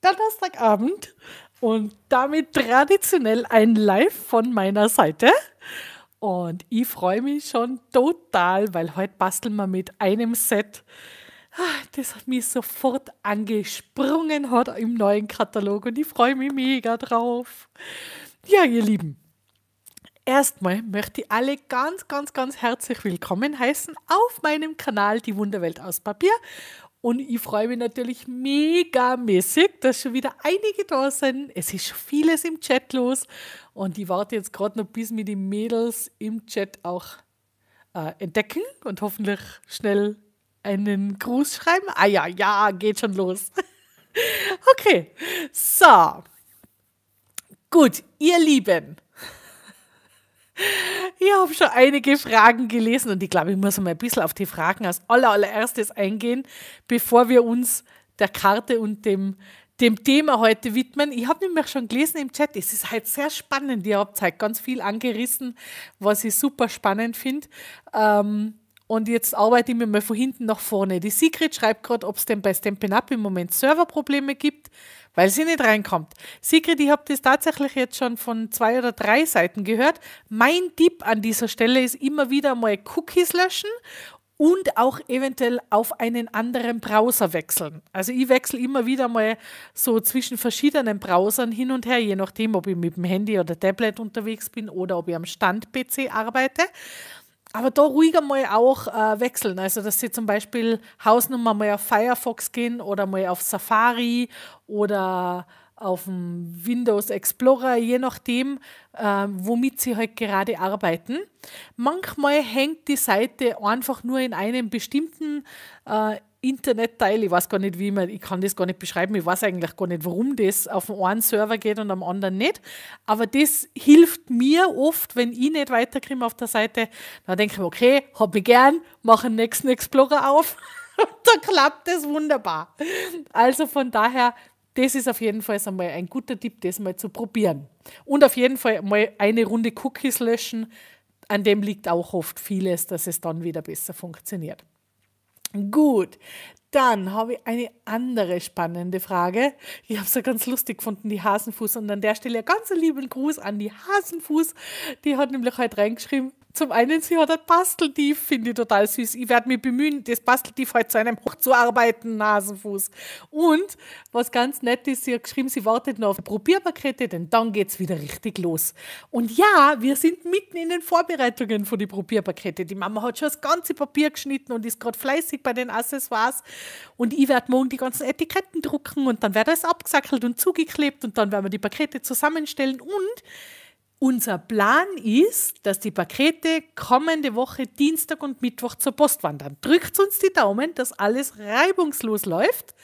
Donnerstagabend und damit traditionell ein Live von meiner Seite. Und ich freue mich schon total, weil heute basteln wir mit einem Set, ah, das mich sofort angesprungen hat im neuen Katalog und ich freue mich mega drauf. Ja, ihr Lieben, Erstmal möchte ich alle ganz, ganz, ganz herzlich willkommen heißen auf meinem Kanal Die Wunderwelt aus Papier und ich freue mich natürlich megamäßig, dass schon wieder einige da sind. Es ist schon vieles im Chat los. Und ich warte jetzt gerade noch, bis mir die Mädels im Chat auch äh, entdecken und hoffentlich schnell einen Gruß schreiben. Ah ja, ja, geht schon los. okay, so. Gut, ihr Lieben, Ich habe schon einige Fragen gelesen und ich glaube, ich muss mal ein bisschen auf die Fragen als allererstes eingehen, bevor wir uns der Karte und dem, dem Thema heute widmen. Ich habe nämlich schon gelesen im Chat, es ist halt sehr spannend. Ihr habt halt ganz viel angerissen, was ich super spannend finde. Ähm, und jetzt arbeite ich mir mal von hinten nach vorne. Die Sigrid schreibt gerade, ob es denn bei Stampin' Up im Moment Serverprobleme gibt, weil sie nicht reinkommt. Sigrid, ich habe das tatsächlich jetzt schon von zwei oder drei Seiten gehört. Mein Tipp an dieser Stelle ist immer wieder mal Cookies löschen und auch eventuell auf einen anderen Browser wechseln. Also ich wechsle immer wieder mal so zwischen verschiedenen Browsern hin und her, je nachdem, ob ich mit dem Handy oder Tablet unterwegs bin oder ob ich am Stand-PC arbeite aber da ruhig einmal auch äh, wechseln. Also, dass sie zum Beispiel Hausnummer mal auf Firefox gehen oder mal auf Safari oder auf dem Windows Explorer, je nachdem, äh, womit sie halt gerade arbeiten. Manchmal hängt die Seite einfach nur in einem bestimmten äh, Internetteil, ich weiß gar nicht, wie man, ich kann das gar nicht beschreiben, ich weiß eigentlich gar nicht, warum das auf dem einen Server geht und am anderen nicht. Aber das hilft mir oft, wenn ich nicht weiterkomme auf der Seite, dann denke ich mir, okay, hab mich gern, mache einen nächsten Explorer auf. da klappt das wunderbar. Also von daher, das ist auf jeden Fall einmal ein guter Tipp, das mal zu probieren. Und auf jeden Fall mal eine Runde Cookies löschen. An dem liegt auch oft vieles, dass es dann wieder besser funktioniert. Gut, dann habe ich eine andere spannende Frage. Ich habe es ja ganz lustig gefunden, die Hasenfuß. Und an der Stelle ganz einen lieben Gruß an die Hasenfuß. Die hat nämlich heute reingeschrieben, zum einen, sie hat ein Basteltief, finde ich total süß. Ich werde mich bemühen, das Basteltief heute halt zu einem hochzuarbeiten Nasenfuß. Und was ganz nett ist, sie hat geschrieben, sie wartet noch auf die Probierpakete, denn dann geht es wieder richtig los. Und ja, wir sind mitten in den Vorbereitungen für die Probierpakete. Die Mama hat schon das ganze Papier geschnitten und ist gerade fleißig bei den Accessoires. Und ich werde morgen die ganzen Etiketten drucken und dann wird das abgesackelt und zugeklebt und dann werden wir die Pakete zusammenstellen und unser Plan ist, dass die Pakete kommende Woche Dienstag und Mittwoch zur Post wandern. Drückt uns die Daumen, dass alles reibungslos läuft,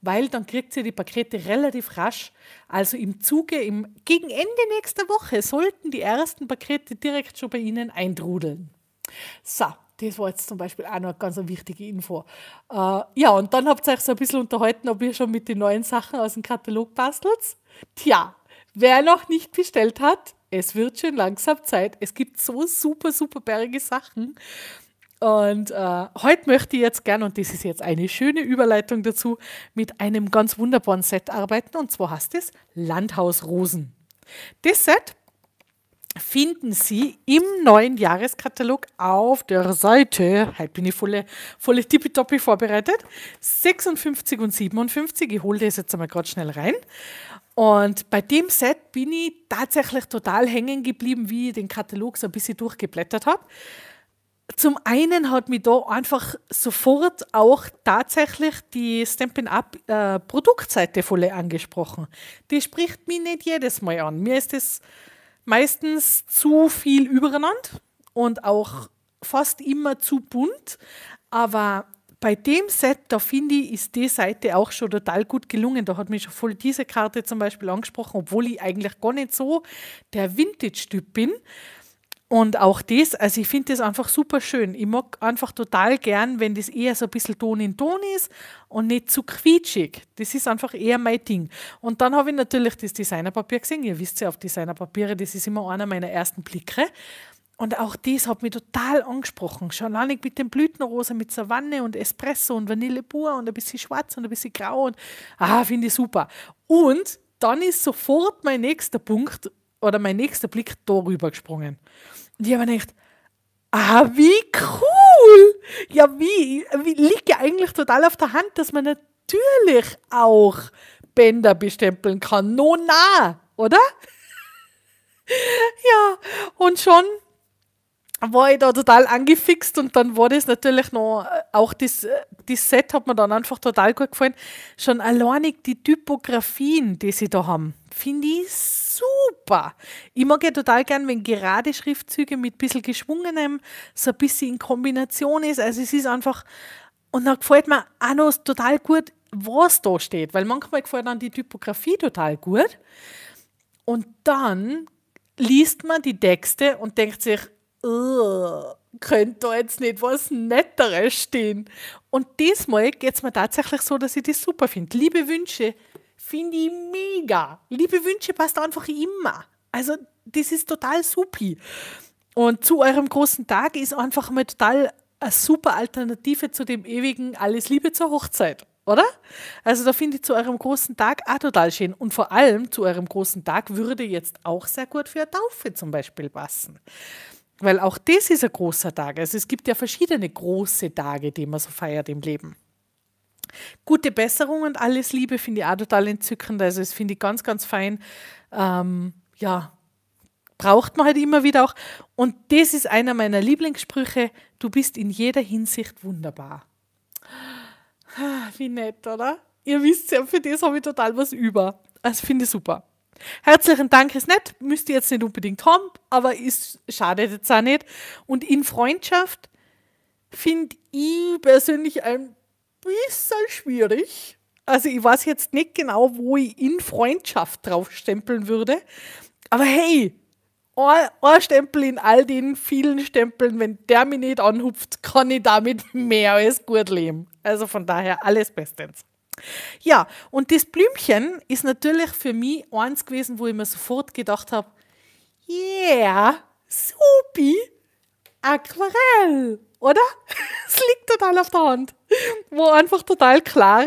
weil dann kriegt ihr die Pakete relativ rasch. Also im Zuge, im, gegen Ende nächster Woche sollten die ersten Pakete direkt schon bei Ihnen eindrudeln. So, das war jetzt zum Beispiel auch noch eine ganz wichtige Info. Äh, ja, und dann habt ihr euch so ein bisschen unterhalten, ob ihr schon mit den neuen Sachen aus dem Katalog bastelt. Tja, wer noch nicht bestellt hat, es wird schon langsam Zeit. Es gibt so super, super bergige Sachen. Und äh, heute möchte ich jetzt gerne, und das ist jetzt eine schöne Überleitung dazu, mit einem ganz wunderbaren Set arbeiten. Und zwar heißt es Landhausrosen. Das Set finden Sie im neuen Jahreskatalog auf der Seite, heute bin ich volle, volle tippitoppi vorbereitet, 56 und 57, ich hole das jetzt einmal gerade schnell rein. Und bei dem Set bin ich tatsächlich total hängen geblieben, wie ich den Katalog so ein bisschen durchgeblättert habe. Zum einen hat mich da einfach sofort auch tatsächlich die Stampin' Up äh, Produktseite voll angesprochen. Die spricht mich nicht jedes Mal an. Mir ist es meistens zu viel übereinander und auch fast immer zu bunt. Aber bei dem Set, da finde ich, ist die Seite auch schon total gut gelungen. Da hat mich schon voll diese Karte zum Beispiel angesprochen, obwohl ich eigentlich gar nicht so der Vintage-Typ bin. Und auch das, also ich finde das einfach super schön. Ich mag einfach total gern, wenn das eher so ein bisschen Ton in Ton ist und nicht zu quietschig. Das ist einfach eher mein Ding. Und dann habe ich natürlich das Designerpapier gesehen. Ihr wisst ja, auf Designerpapiere, das ist immer einer meiner ersten Blicke. Und auch dies hat mich total angesprochen. Schon alleinig mit den Blütenrosen, mit Savanne und Espresso und Vanille pur und ein bisschen schwarz und ein bisschen grau. Und, ah, finde ich super. Und dann ist sofort mein nächster Punkt oder mein nächster Blick darüber gesprungen. Und ich habe mir gedacht, ah, wie cool! Ja, wie, wie liegt ja eigentlich total auf der Hand, dass man natürlich auch Bänder bestempeln kann. No, na, oder? ja, und schon war ich da total angefixt und dann war das natürlich noch, äh, auch das, äh, das Set hat mir dann einfach total gut gefallen. Schon alleinig die Typografien, die sie da haben, finde ich super. Ich mag ja total gern, wenn gerade Schriftzüge mit ein bisschen geschwungenem, so ein bisschen in Kombination ist. Also es ist einfach, und dann gefällt mir auch noch total gut, was da steht, weil manchmal gefällt dann die Typografie total gut. Und dann liest man die Texte und denkt sich, könnte da jetzt nicht was Netteres stehen. Und diesmal geht es mir tatsächlich so, dass ich das super finde. Liebe Wünsche finde ich mega. Liebe Wünsche passt einfach immer. Also, das ist total supi. Und zu eurem großen Tag ist einfach mal total eine super Alternative zu dem ewigen Alles Liebe zur Hochzeit, oder? Also da finde ich zu eurem großen Tag auch total schön. Und vor allem zu eurem großen Tag würde jetzt auch sehr gut für eine Taufe zum Beispiel passen. Weil auch das ist ein großer Tag. Also es gibt ja verschiedene große Tage, die man so feiert im Leben. Gute Besserung und alles Liebe finde ich auch total entzückend. Also das finde ich ganz, ganz fein. Ähm, ja, braucht man halt immer wieder auch. Und das ist einer meiner Lieblingssprüche. Du bist in jeder Hinsicht wunderbar. Ah, wie nett, oder? Ihr wisst ja, für das habe ich total was über. Das also finde ich super. Herzlichen Dank ist nett, müsst ihr jetzt nicht unbedingt haben, aber ist schadet jetzt auch nicht. Und in Freundschaft finde ich persönlich ein bisschen schwierig. Also ich weiß jetzt nicht genau, wo ich in Freundschaft draufstempeln würde. Aber hey, ein Stempel in all den vielen Stempeln, wenn der mich nicht anhupft, kann ich damit mehr als gut leben. Also von daher alles bestens. Ja, und das Blümchen ist natürlich für mich eins gewesen, wo ich mir sofort gedacht habe, yeah, supi, Aquarell, oder? Es liegt total auf der Hand. War einfach total klar,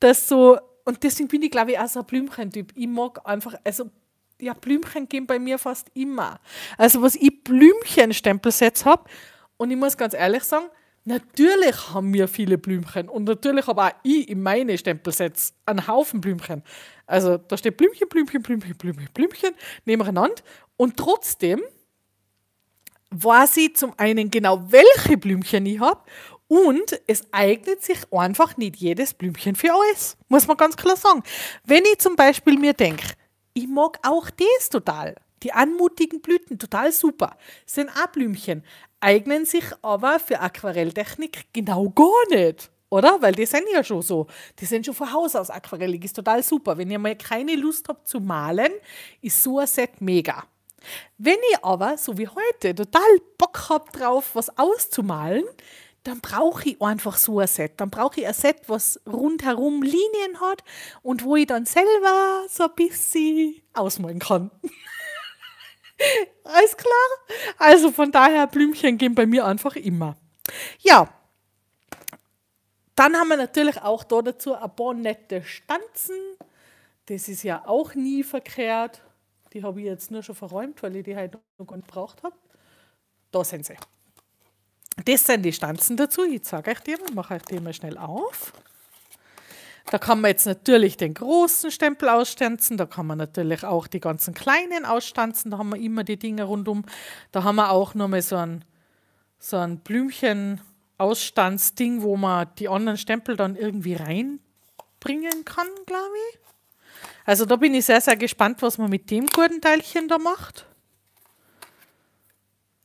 dass so, und deswegen bin ich, glaube ich, auch so ein Blümchentyp. Ich mag einfach, also, ja, Blümchen gehen bei mir fast immer. Also, was ich blümchen Blümchenstempelsätze habe, und ich muss ganz ehrlich sagen, Natürlich haben wir viele Blümchen und natürlich habe auch ich in meine Stempelsets einen Haufen Blümchen. Also da steht Blümchen, Blümchen, Blümchen, Blümchen, Blümchen nebeneinander und trotzdem weiß ich zum einen genau, welche Blümchen ich habe und es eignet sich einfach nicht jedes Blümchen für alles, muss man ganz klar sagen. Wenn ich zum Beispiel mir denke, ich mag auch das total. Die anmutigen Blüten, total super. Sind auch Blümchen eignen sich aber für Aquarelltechnik genau gar nicht. Oder? Weil die sind ja schon so. Die sind schon von Haus aus aquarellig. Ist total super. Wenn ihr mal keine Lust habt zu malen, ist so ein Set mega. Wenn ihr aber, so wie heute, total Bock habt drauf, was auszumalen, dann brauche ich einfach so ein Set. Dann brauche ich ein Set, was rundherum Linien hat und wo ich dann selber so ein bisschen ausmalen kann. Alles klar? Also von daher, Blümchen gehen bei mir einfach immer. Ja. Dann haben wir natürlich auch da dazu ein paar nette Stanzen. Das ist ja auch nie verkehrt. Die habe ich jetzt nur schon verräumt, weil ich die heute noch nicht gebraucht habe. Da sind sie. Das sind die Stanzen dazu. Ich zeige euch die mal, mache euch die mal schnell auf. Da kann man jetzt natürlich den großen Stempel ausstanzen, da kann man natürlich auch die ganzen kleinen ausstanzen, da haben wir immer die Dinge rundum. Da haben wir auch nochmal so ein, so ein Blümchen-Ausstanzding, wo man die anderen Stempel dann irgendwie reinbringen kann, glaube ich. Also da bin ich sehr, sehr gespannt, was man mit dem Gurtenteilchen da macht.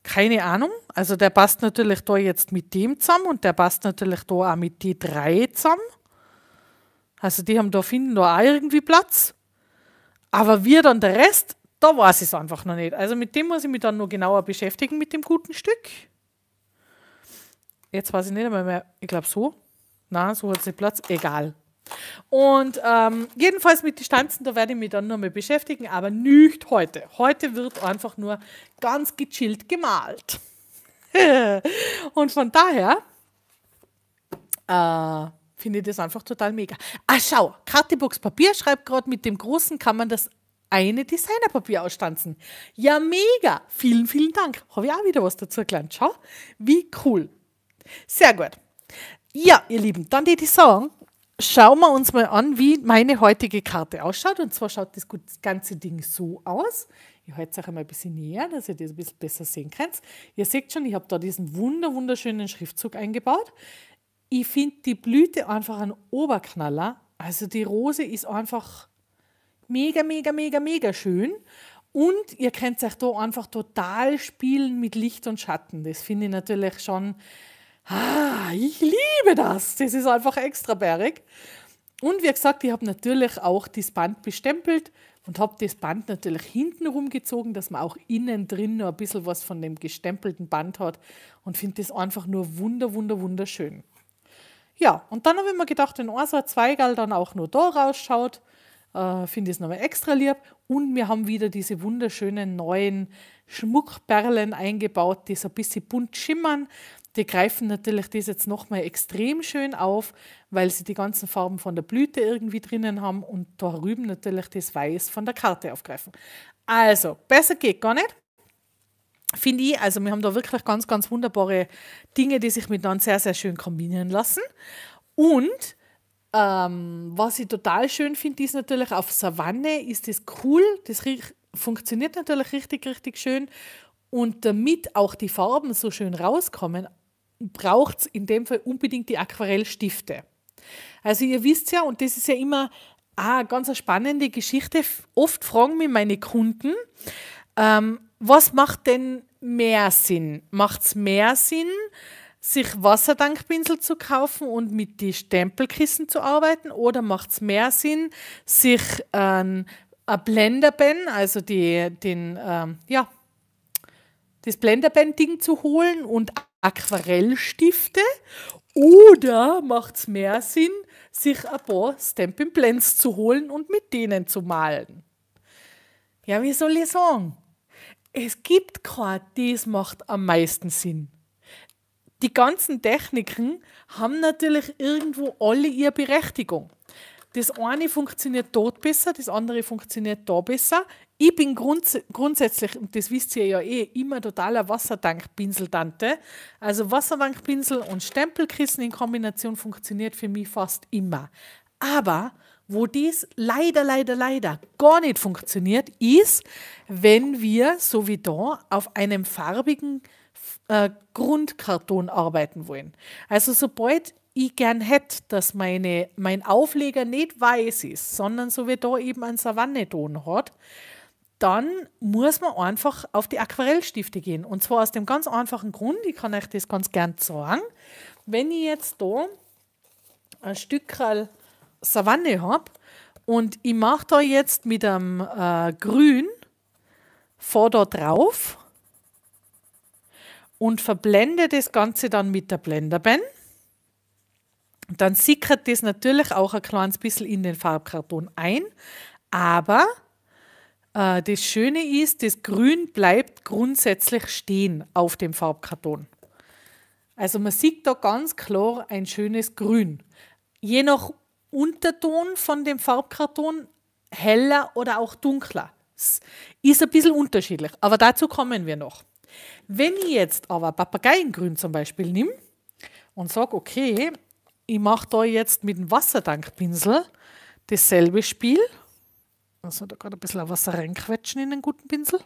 Keine Ahnung. Also der passt natürlich da jetzt mit dem zusammen und der passt natürlich da auch mit die drei zusammen. Also die haben da finden da auch irgendwie Platz. Aber wir dann der Rest, da weiß ich es einfach noch nicht. Also mit dem muss ich mich dann nur genauer beschäftigen, mit dem guten Stück. Jetzt weiß ich nicht einmal mehr, ich glaube so. Nein, so hat es nicht Platz. Egal. Und ähm, jedenfalls mit den Stanzen, da werde ich mich dann nochmal beschäftigen, aber nicht heute. Heute wird einfach nur ganz gechillt gemalt. Und von daher, äh, Finde ich das einfach total mega. Ah, schau, Kartebox Papier schreibt gerade, mit dem Großen kann man das eine Designerpapier ausstanzen. Ja, mega. Vielen, vielen Dank. Habe ich auch wieder was dazu gelernt. Schau, wie cool. Sehr gut. Ja, ihr Lieben, dann würde ich sagen, schauen wir uns mal an, wie meine heutige Karte ausschaut. Und zwar schaut das ganze Ding so aus. Ich halte es euch einmal ein bisschen näher, dass ihr das ein bisschen besser sehen könnt. Ihr seht schon, ich habe da diesen wunderschönen Schriftzug eingebaut ich finde die Blüte einfach ein Oberknaller. Also die Rose ist einfach mega, mega, mega, mega schön. Und ihr könnt euch da einfach total spielen mit Licht und Schatten. Das finde ich natürlich schon, ah, ich liebe das. Das ist einfach extra bergig. Und wie gesagt, ich habe natürlich auch das Band bestempelt und habe das Band natürlich hinten rumgezogen, dass man auch innen drin noch ein bisschen was von dem gestempelten Band hat und finde das einfach nur wunder, wunder, wunderschön. Ja, und dann habe ich mir gedacht, wenn unser so Zweigel dann auch nur da rausschaut, äh, finde ich es nochmal extra lieb. Und wir haben wieder diese wunderschönen neuen Schmuckperlen eingebaut, die so ein bisschen bunt schimmern. Die greifen natürlich das jetzt nochmal extrem schön auf, weil sie die ganzen Farben von der Blüte irgendwie drinnen haben und da drüben natürlich das Weiß von der Karte aufgreifen. Also, besser geht gar nicht. Finde ich, also wir haben da wirklich ganz, ganz wunderbare Dinge, die sich miteinander sehr, sehr schön kombinieren lassen. Und ähm, was ich total schön finde, ist natürlich auf Savanne ist das cool, das funktioniert natürlich richtig, richtig schön. Und damit auch die Farben so schön rauskommen, braucht es in dem Fall unbedingt die Aquarellstifte. Also ihr wisst ja, und das ist ja immer ah, ganz eine spannende Geschichte, oft fragen mich meine Kunden, ähm, was macht denn mehr Sinn? Macht es mehr Sinn, sich Wasserdankpinsel zu kaufen und mit die Stempelkissen zu arbeiten? Oder macht es mehr Sinn, sich ähm, ein Blenderpen, also die, den, ähm, ja, das Blenderpen-Ding zu holen und Aquarellstifte? Oder macht es mehr Sinn, sich ein paar Stampin' Blends zu holen und mit denen zu malen? Ja, wie soll ich sagen? es gibt keine, das macht am meisten Sinn. Die ganzen Techniken haben natürlich irgendwo alle ihre Berechtigung. Das eine funktioniert dort besser, das andere funktioniert da besser. Ich bin grunds grundsätzlich, und das wisst ihr ja eh, immer totaler Wassertankpinsel-Tante. Also Wassertankpinsel und Stempelkissen in Kombination funktioniert für mich fast immer. Aber wo dies leider, leider, leider gar nicht funktioniert, ist, wenn wir, so wie da, auf einem farbigen äh, Grundkarton arbeiten wollen. Also sobald ich gern hätte, dass meine, mein Aufleger nicht weiß ist, sondern so wie da eben einen Savanneton hat, dann muss man einfach auf die Aquarellstifte gehen. Und zwar aus dem ganz einfachen Grund, ich kann euch das ganz gern sagen, wenn ich jetzt da ein Stückerl Savanne habe und ich mache da jetzt mit einem äh, Grün da drauf und verblende das Ganze dann mit der Blenderpen. Dann sickert das natürlich auch ein kleines bisschen in den Farbkarton ein, aber äh, das Schöne ist, das Grün bleibt grundsätzlich stehen auf dem Farbkarton. Also man sieht da ganz klar ein schönes Grün. Je nach Unterton von dem Farbkarton heller oder auch dunkler. Das Ist ein bisschen unterschiedlich, aber dazu kommen wir noch. Wenn ich jetzt aber Papageiengrün zum Beispiel nehme und sage, okay, ich mache da jetzt mit dem Wassertankpinsel dasselbe Spiel. Also da gerade ein bisschen Wasser reinquetschen in den guten Pinsel.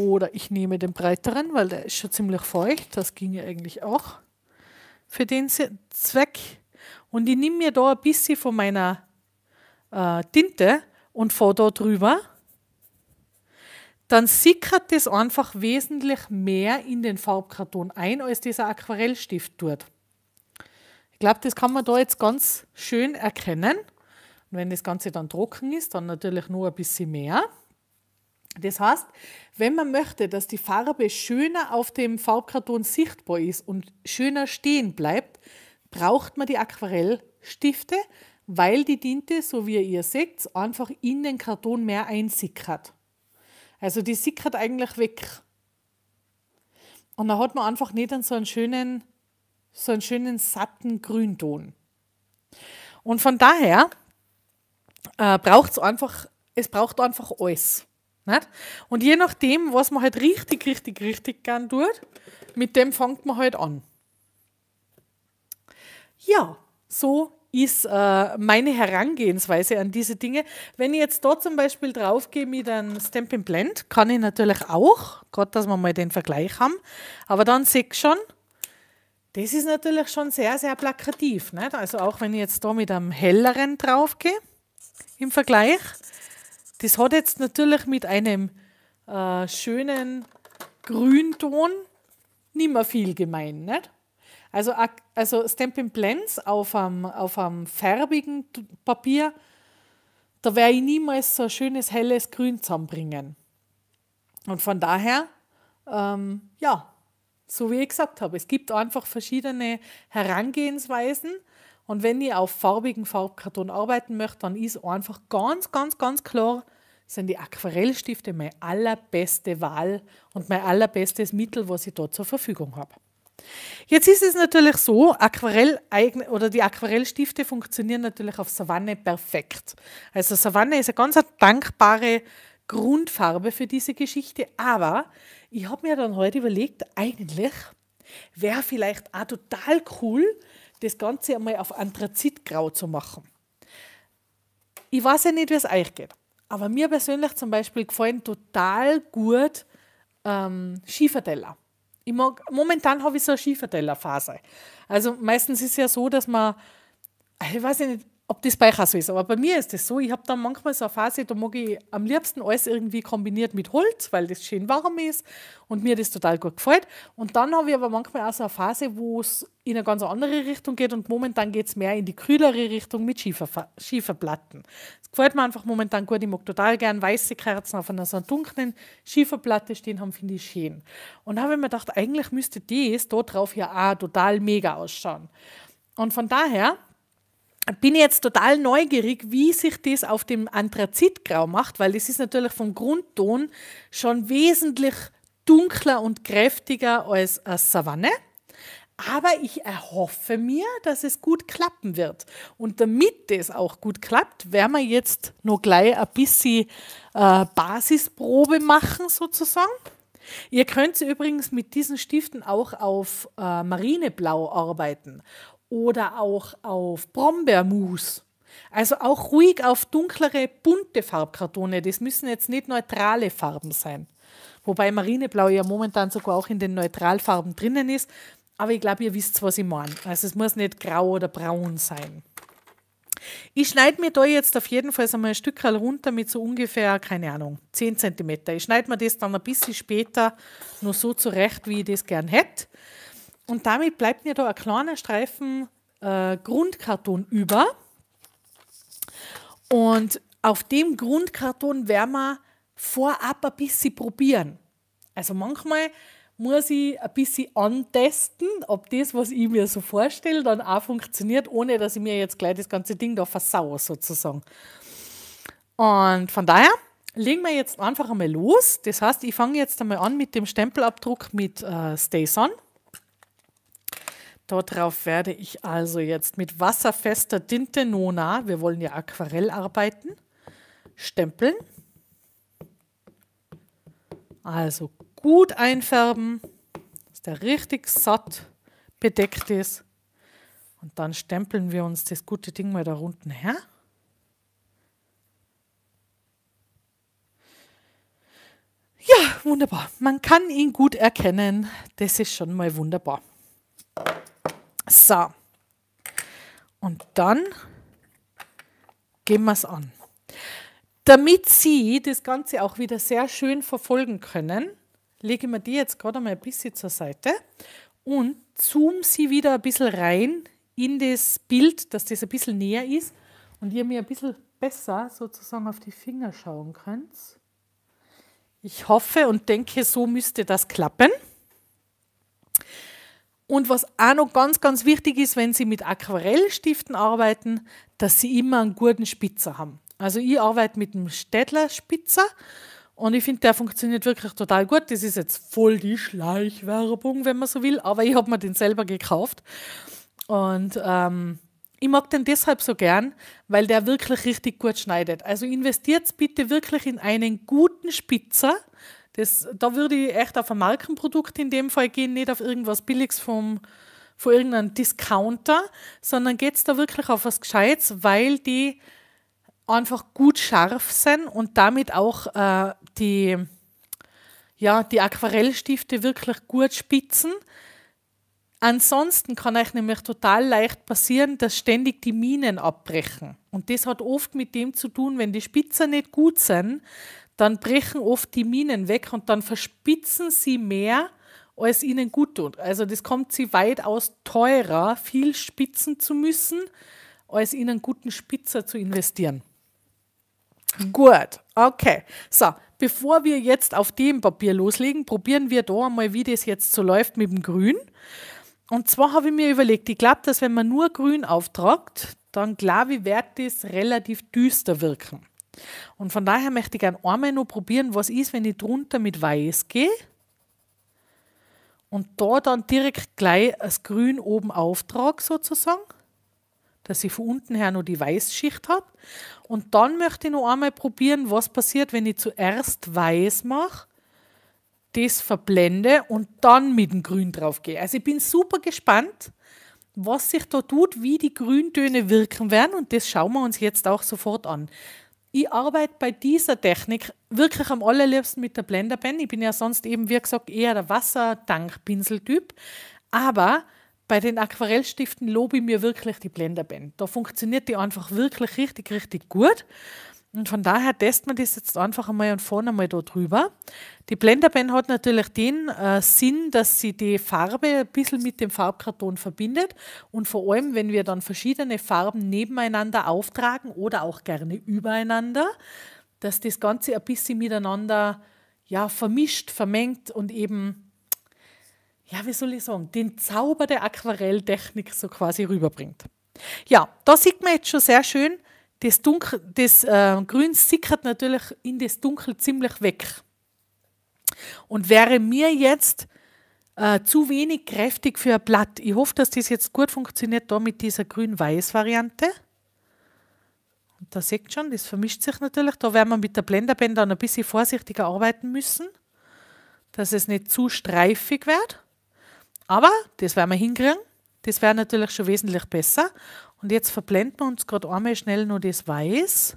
Oder ich nehme den breiteren, weil der ist schon ziemlich feucht. Das ging ja eigentlich auch für den Zweck. Und ich nehme mir da ein bisschen von meiner äh, Tinte und fahre da drüber. Dann sickert das einfach wesentlich mehr in den Farbkarton ein, als dieser Aquarellstift tut. Ich glaube, das kann man da jetzt ganz schön erkennen. Und wenn das Ganze dann trocken ist, dann natürlich nur ein bisschen mehr. Das heißt, wenn man möchte, dass die Farbe schöner auf dem Farbkarton sichtbar ist und schöner stehen bleibt, braucht man die Aquarellstifte, weil die Tinte, so wie ihr seht, einfach in den Karton mehr einsickert. Also die sickert eigentlich weg. Und da hat man einfach nicht so einen schönen, so einen schönen satten Grünton. Und von daher äh, braucht es einfach, es braucht einfach alles. Nicht? Und je nachdem, was man halt richtig, richtig, richtig gern tut, mit dem fängt man halt an. Ja, so ist äh, meine Herangehensweise an diese Dinge. Wenn ich jetzt da zum Beispiel draufgehe mit einem Stampin' Blend, kann ich natürlich auch, Gott, dass wir mal den Vergleich haben, aber dann sehe ich schon, das ist natürlich schon sehr, sehr plakativ. Nicht? Also auch wenn ich jetzt da mit einem helleren draufgehe im Vergleich, das hat jetzt natürlich mit einem äh, schönen Grünton nicht mehr viel gemein. Nicht? Also, also Stampin' Blends auf einem, auf einem färbigen Papier, da werde ich niemals so ein schönes, helles Grün zusammenbringen. Und von daher, ähm, ja, so wie ich gesagt habe, es gibt einfach verschiedene Herangehensweisen. Und wenn ich auf farbigen Farbkarton arbeiten möchte, dann ist einfach ganz, ganz, ganz klar, sind die Aquarellstifte meine allerbeste Wahl und mein allerbestes Mittel, was ich da zur Verfügung habe. Jetzt ist es natürlich so, Aquarell oder die Aquarellstifte funktionieren natürlich auf Savanne perfekt. Also Savanne ist eine ganz dankbare Grundfarbe für diese Geschichte, aber ich habe mir dann heute überlegt, eigentlich wäre vielleicht auch total cool, das Ganze einmal auf Anthrazitgrau zu machen. Ich weiß ja nicht, wie es euch geht, aber mir persönlich zum Beispiel gefallen total gut ähm, Schieferteller. Ich mag, momentan habe ich so eine Skivertellerphase. Also meistens ist es ja so, dass man, ich weiß nicht, ob das bei euch auch so ist. Aber bei mir ist das so, ich habe dann manchmal so eine Phase, da mag ich am liebsten alles irgendwie kombiniert mit Holz, weil das schön warm ist und mir das total gut gefällt. Und dann habe ich aber manchmal auch so eine Phase, wo es in eine ganz andere Richtung geht und momentan geht es mehr in die kühlere Richtung mit Schiefer, Schieferplatten. Das gefällt mir einfach momentan gut. Ich mag total gern weiße Kerzen auf einer so dunklen Schieferplatte stehen haben, finde ich schön. Und habe ich mir gedacht, eigentlich müsste das da drauf ja auch total mega ausschauen. Und von daher bin jetzt total neugierig, wie sich das auf dem Anthrazitgrau macht, weil das ist natürlich vom Grundton schon wesentlich dunkler und kräftiger als eine Savanne. Aber ich erhoffe mir, dass es gut klappen wird. Und damit das auch gut klappt, werden wir jetzt noch gleich ein bisschen äh, Basisprobe machen, sozusagen. Ihr könnt übrigens mit diesen Stiften auch auf äh, Marineblau arbeiten oder auch auf Brombeermus. Also auch ruhig auf dunklere, bunte Farbkartone. Das müssen jetzt nicht neutrale Farben sein. Wobei Marineblau ja momentan sogar auch in den Neutralfarben drinnen ist. Aber ich glaube, ihr wisst, was ich meine. Also es muss nicht grau oder braun sein. Ich schneide mir da jetzt auf jeden Fall einmal ein Stück runter mit so ungefähr, keine Ahnung, 10 cm. Ich schneide mir das dann ein bisschen später nur so zurecht, wie ich das gern hätte. Und damit bleibt mir da ein kleiner Streifen äh, Grundkarton über. Und auf dem Grundkarton werden wir vorab ein bisschen probieren. Also manchmal muss ich ein bisschen antesten, ob das, was ich mir so vorstelle, dann auch funktioniert, ohne dass ich mir jetzt gleich das ganze Ding da versauere sozusagen. Und von daher legen wir jetzt einfach einmal los. Das heißt, ich fange jetzt einmal an mit dem Stempelabdruck mit äh, Stay Sun. Darauf werde ich also jetzt mit wasserfester Tinte Nona, wir wollen ja Aquarell arbeiten, stempeln. Also gut einfärben, dass der richtig satt bedeckt ist. Und dann stempeln wir uns das gute Ding mal da unten her. Ja, wunderbar. Man kann ihn gut erkennen. Das ist schon mal wunderbar. So. Und dann gehen wir es an. Damit Sie das Ganze auch wieder sehr schön verfolgen können, lege ich mir die jetzt gerade mal ein bisschen zur Seite und zoome sie wieder ein bisschen rein in das Bild, dass das ein bisschen näher ist und ihr mir ein bisschen besser sozusagen auf die Finger schauen könnt. Ich hoffe und denke, so müsste das klappen. Und was auch noch ganz, ganz wichtig ist, wenn Sie mit Aquarellstiften arbeiten, dass Sie immer einen guten Spitzer haben. Also ich arbeite mit einem Städtler Spitzer und ich finde, der funktioniert wirklich total gut. Das ist jetzt voll die Schleichwerbung, wenn man so will, aber ich habe mir den selber gekauft. Und ähm, ich mag den deshalb so gern, weil der wirklich richtig gut schneidet. Also investiert bitte wirklich in einen guten Spitzer, das, da würde ich echt auf ein Markenprodukt in dem Fall gehen, nicht auf irgendwas Billiges vom, von irgendeinem Discounter, sondern geht es da wirklich auf was Gescheites, weil die einfach gut scharf sind und damit auch äh, die, ja, die Aquarellstifte wirklich gut spitzen. Ansonsten kann euch nämlich total leicht passieren, dass ständig die Minen abbrechen. Und das hat oft mit dem zu tun, wenn die Spitzen nicht gut sind, dann brechen oft die Minen weg und dann verspitzen sie mehr, als ihnen gut tut. Also das kommt sie weitaus teurer, viel spitzen zu müssen, als in einen guten Spitzer zu investieren. Gut, okay. So, bevor wir jetzt auf dem Papier loslegen, probieren wir da einmal, wie das jetzt so läuft mit dem Grün. Und zwar habe ich mir überlegt, ich glaube, dass wenn man nur Grün auftragt, dann glaube ich, wird das relativ düster wirken. Und von daher möchte ich gerne einmal noch probieren, was ist, wenn ich drunter mit weiß gehe und da dann direkt gleich das Grün oben auftrage sozusagen, dass ich von unten her nur die Weißschicht habe. Und dann möchte ich noch einmal probieren, was passiert, wenn ich zuerst weiß mache, das verblende und dann mit dem Grün drauf gehe. Also ich bin super gespannt, was sich da tut, wie die Grüntöne wirken werden und das schauen wir uns jetzt auch sofort an ich arbeite bei dieser Technik wirklich am allerliebsten mit der Blenderpen. Ich bin ja sonst eben, wie gesagt, eher der Wassertankpinseltyp. Aber bei den Aquarellstiften lobe ich mir wirklich die Blenderpen. Da funktioniert die einfach wirklich richtig, richtig gut. Und von daher testen wir das jetzt einfach einmal und fahren einmal da drüber. Die Blenderpen hat natürlich den äh, Sinn, dass sie die Farbe ein bisschen mit dem Farbkarton verbindet und vor allem, wenn wir dann verschiedene Farben nebeneinander auftragen oder auch gerne übereinander, dass das Ganze ein bisschen miteinander ja, vermischt, vermengt und eben, ja, wie soll ich sagen, den Zauber der Aquarelltechnik so quasi rüberbringt. Ja, da sieht man jetzt schon sehr schön, das, Dunkel, das äh, Grün sickert natürlich in das Dunkel ziemlich weg. Und wäre mir jetzt äh, zu wenig kräftig für ein Blatt. Ich hoffe, dass das jetzt gut funktioniert, da mit dieser grün-weiß-Variante. Und da seht ihr schon, das vermischt sich natürlich. Da werden wir mit der Blenderbänder ein bisschen vorsichtiger arbeiten müssen, dass es nicht zu streifig wird. Aber das werden wir hinkriegen. Das wäre natürlich schon wesentlich besser. Und jetzt verblenden wir uns gerade einmal schnell nur das Weiß.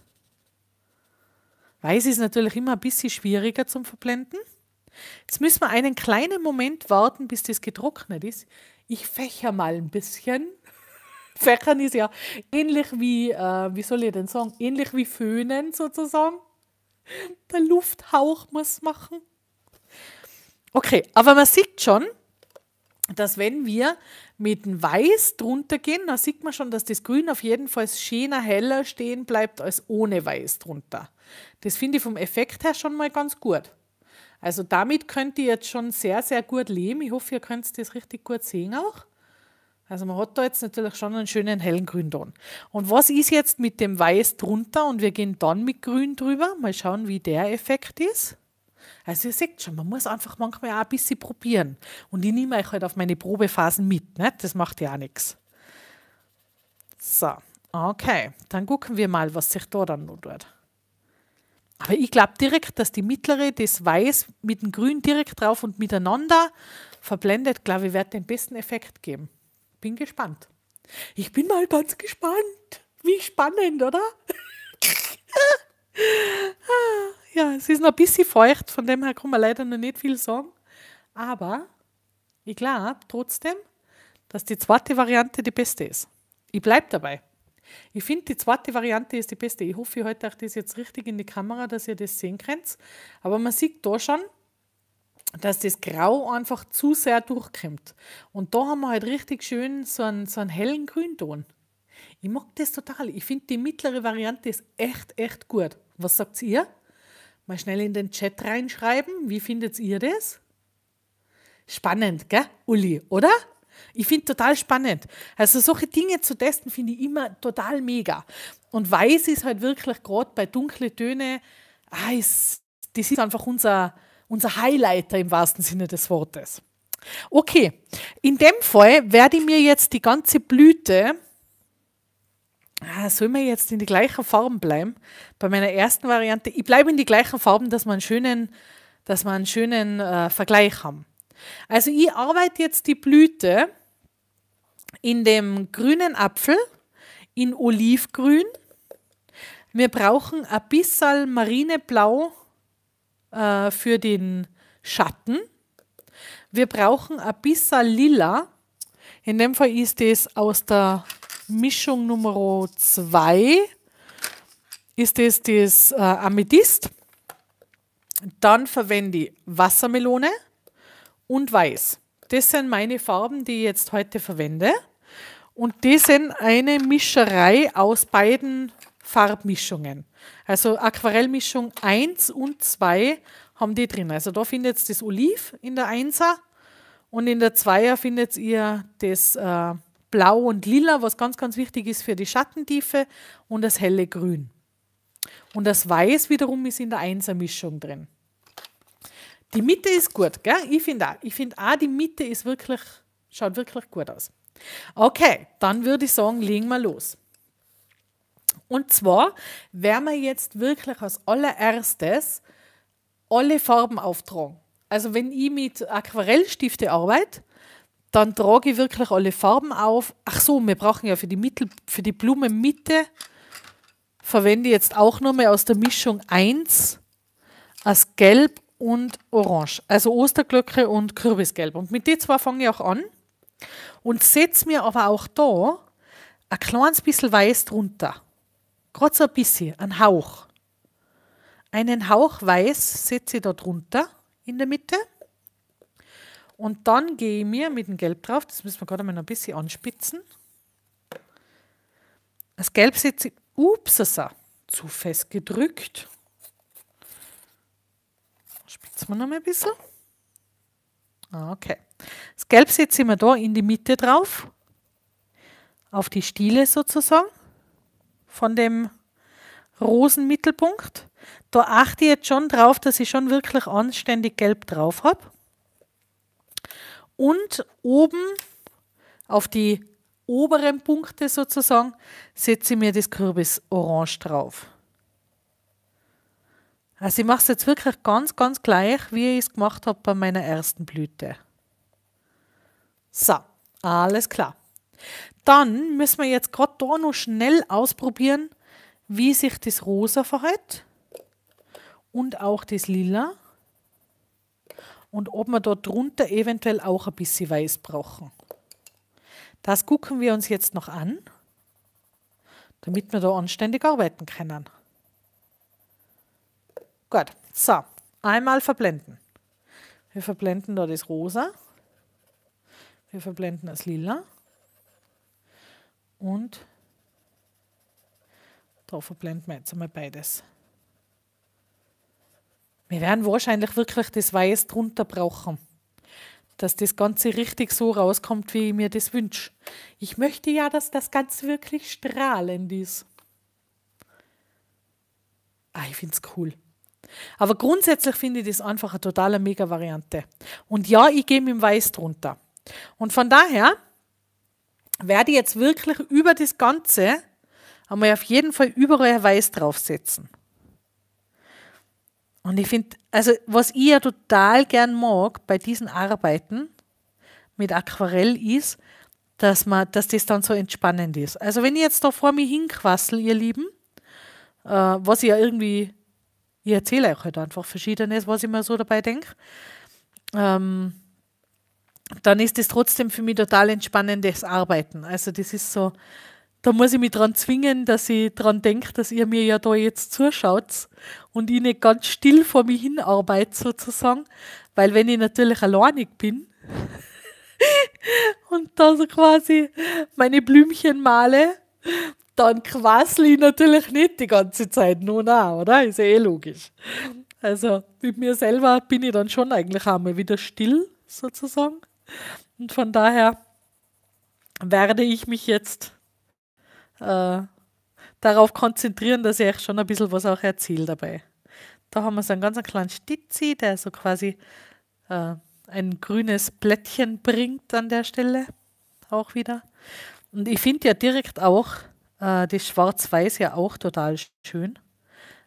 Weiß ist natürlich immer ein bisschen schwieriger zum Verblenden. Jetzt müssen wir einen kleinen Moment warten, bis das getrocknet ist. Ich fächer mal ein bisschen. Fächern ist ja ähnlich wie, äh, wie soll ich denn sagen, ähnlich wie Föhnen sozusagen. Der Lufthauch muss machen. Okay, aber man sieht schon, dass wenn wir mit dem Weiß drunter gehen, dann sieht man schon, dass das Grün auf jeden Fall schöner, heller stehen bleibt als ohne Weiß drunter. Das finde ich vom Effekt her schon mal ganz gut. Also damit könnt ihr jetzt schon sehr, sehr gut leben. Ich hoffe, ihr könnt das richtig gut sehen auch. Also man hat da jetzt natürlich schon einen schönen hellen Grünton. Und was ist jetzt mit dem Weiß drunter? Und wir gehen dann mit Grün drüber. Mal schauen, wie der Effekt ist. Also ihr seht schon, man muss einfach manchmal auch ein bisschen probieren. Und ich nehme euch halt auf meine Probephasen mit. Ne? Das macht ja auch nichts. So, okay. Dann gucken wir mal, was sich da dann noch tut. Aber ich glaube direkt, dass die mittlere das Weiß mit dem Grün direkt drauf und miteinander verblendet, glaube ich, wird den besten Effekt geben. Bin gespannt. Ich bin mal ganz gespannt. Wie spannend, oder? Ah. Ja, es ist noch ein bisschen feucht, von dem her kann man leider noch nicht viel sagen. Aber ich glaube trotzdem, dass die zweite Variante die beste ist. Ich bleibe dabei. Ich finde, die zweite Variante ist die beste. Ich hoffe, ich halte euch das jetzt richtig in die Kamera, dass ihr das sehen könnt. Aber man sieht da schon, dass das Grau einfach zu sehr durchkommt. Und da haben wir halt richtig schön so einen, so einen hellen Grünton. Ich mag das total. Ich finde, die mittlere Variante ist echt, echt gut. Was sagt ihr? Mal schnell in den Chat reinschreiben. Wie findet ihr das? Spannend, gell, Uli, oder? Ich finde total spannend. Also solche Dinge zu testen finde ich immer total mega. Und weiß ist halt wirklich gerade bei dunklen Tönen, ah, ist, das ist einfach unser, unser Highlighter im wahrsten Sinne des Wortes. Okay, in dem Fall werde ich mir jetzt die ganze Blüte ah, soll man jetzt in die gleichen Farben bleiben? Bei meiner ersten Variante, ich bleibe in die gleichen Farben, dass wir einen schönen, dass wir einen schönen äh, Vergleich haben. Also ich arbeite jetzt die Blüte in dem grünen Apfel, in Olivgrün. Wir brauchen ein bisschen Marineblau äh, für den Schatten. Wir brauchen ein bisschen Lila. In dem Fall ist das aus der Mischung Nummer 2 ist das das äh, Amethyst. Dann verwende ich Wassermelone und Weiß. Das sind meine Farben, die ich jetzt heute verwende. Und die sind eine Mischerei aus beiden Farbmischungen. Also Aquarellmischung 1 und 2 haben die drin. Also da findet ihr das Oliv in der 1er und in der 2er findet ihr das äh, Blau und Lila, was ganz, ganz wichtig ist für die Schattentiefe und das helle Grün. Und das Weiß wiederum ist in der Einsermischung drin. Die Mitte ist gut, gell? Ich finde auch. Ich auch, die Mitte ist wirklich, schaut wirklich gut aus. Okay, dann würde ich sagen, legen wir los. Und zwar werden wir jetzt wirklich als allererstes alle Farben auftragen. Also wenn ich mit Aquarellstifte arbeite, dann trage ich wirklich alle Farben auf. Ach so, wir brauchen ja für die, Mittel, für die Blumenmitte verwende ich jetzt auch nochmal aus der Mischung 1 als Gelb und Orange. Also Osterglöcke und Kürbisgelb. Und mit den zwei fange ich auch an und setze mir aber auch da ein kleines bisschen Weiß drunter. Gerade so ein bisschen, ein Hauch. Einen Hauch Weiß setze ich da drunter in der Mitte. Und dann gehe ich mir mit dem Gelb drauf, das müssen wir gerade mal ein bisschen anspitzen. Das Gelb sitzt, upsasa, zu fest gedrückt. Spitzen wir noch mal ein bisschen. Ah, okay. Das Gelb setze ich mir da in die Mitte drauf, auf die Stiele sozusagen, von dem Rosenmittelpunkt. Da achte ich jetzt schon drauf, dass ich schon wirklich anständig Gelb drauf habe. Und oben auf die oberen Punkte sozusagen setze ich mir das Kürbisorange drauf. Also ich mache es jetzt wirklich ganz, ganz gleich, wie ich es gemacht habe bei meiner ersten Blüte. So, alles klar. Dann müssen wir jetzt gerade da noch schnell ausprobieren, wie sich das Rosa verhält und auch das Lila und ob wir dort drunter eventuell auch ein bisschen Weiß brauchen. Das gucken wir uns jetzt noch an, damit wir da anständig arbeiten können. Gut, so, einmal verblenden. Wir verblenden da das Rosa, wir verblenden das Lila und da verblenden wir jetzt einmal beides. Wir werden wahrscheinlich wirklich das Weiß drunter brauchen, dass das Ganze richtig so rauskommt, wie ich mir das wünsche. Ich möchte ja, dass das Ganze wirklich strahlend ist. Ah, ich finde es cool. Aber grundsätzlich finde ich das einfach eine totale Mega-Variante. Und ja, ich gehe mit dem Weiß drunter. Und von daher werde ich jetzt wirklich über das Ganze einmal auf jeden Fall überall Weiß draufsetzen. Und ich finde, also was ich ja total gern mag bei diesen Arbeiten mit Aquarell ist, dass man, dass das dann so entspannend ist. Also wenn ich jetzt da vor mir hinquassel, ihr Lieben, äh, was ich ja irgendwie, ich erzähle euch halt einfach Verschiedenes, was ich mir so dabei denke, ähm, dann ist das trotzdem für mich total entspannendes Arbeiten. Also das ist so, da muss ich mich dran zwingen, dass ich dran denke, dass ihr mir ja da jetzt zuschaut und ich nicht ganz still vor mir hin arbeite sozusagen, weil wenn ich natürlich alleinig bin und da so quasi meine Blümchen male, dann quassel ich natürlich nicht die ganze Zeit nur nach, oder? Ist ja eh logisch. Also mit mir selber bin ich dann schon eigentlich einmal wieder still sozusagen und von daher werde ich mich jetzt äh, darauf konzentrieren, dass ich euch schon ein bisschen was auch erzähle dabei. Da haben wir so einen ganz kleinen Stitzi, der so quasi äh, ein grünes Blättchen bringt an der Stelle auch wieder. Und ich finde ja direkt auch äh, die Schwarz-Weiß ja auch total schön.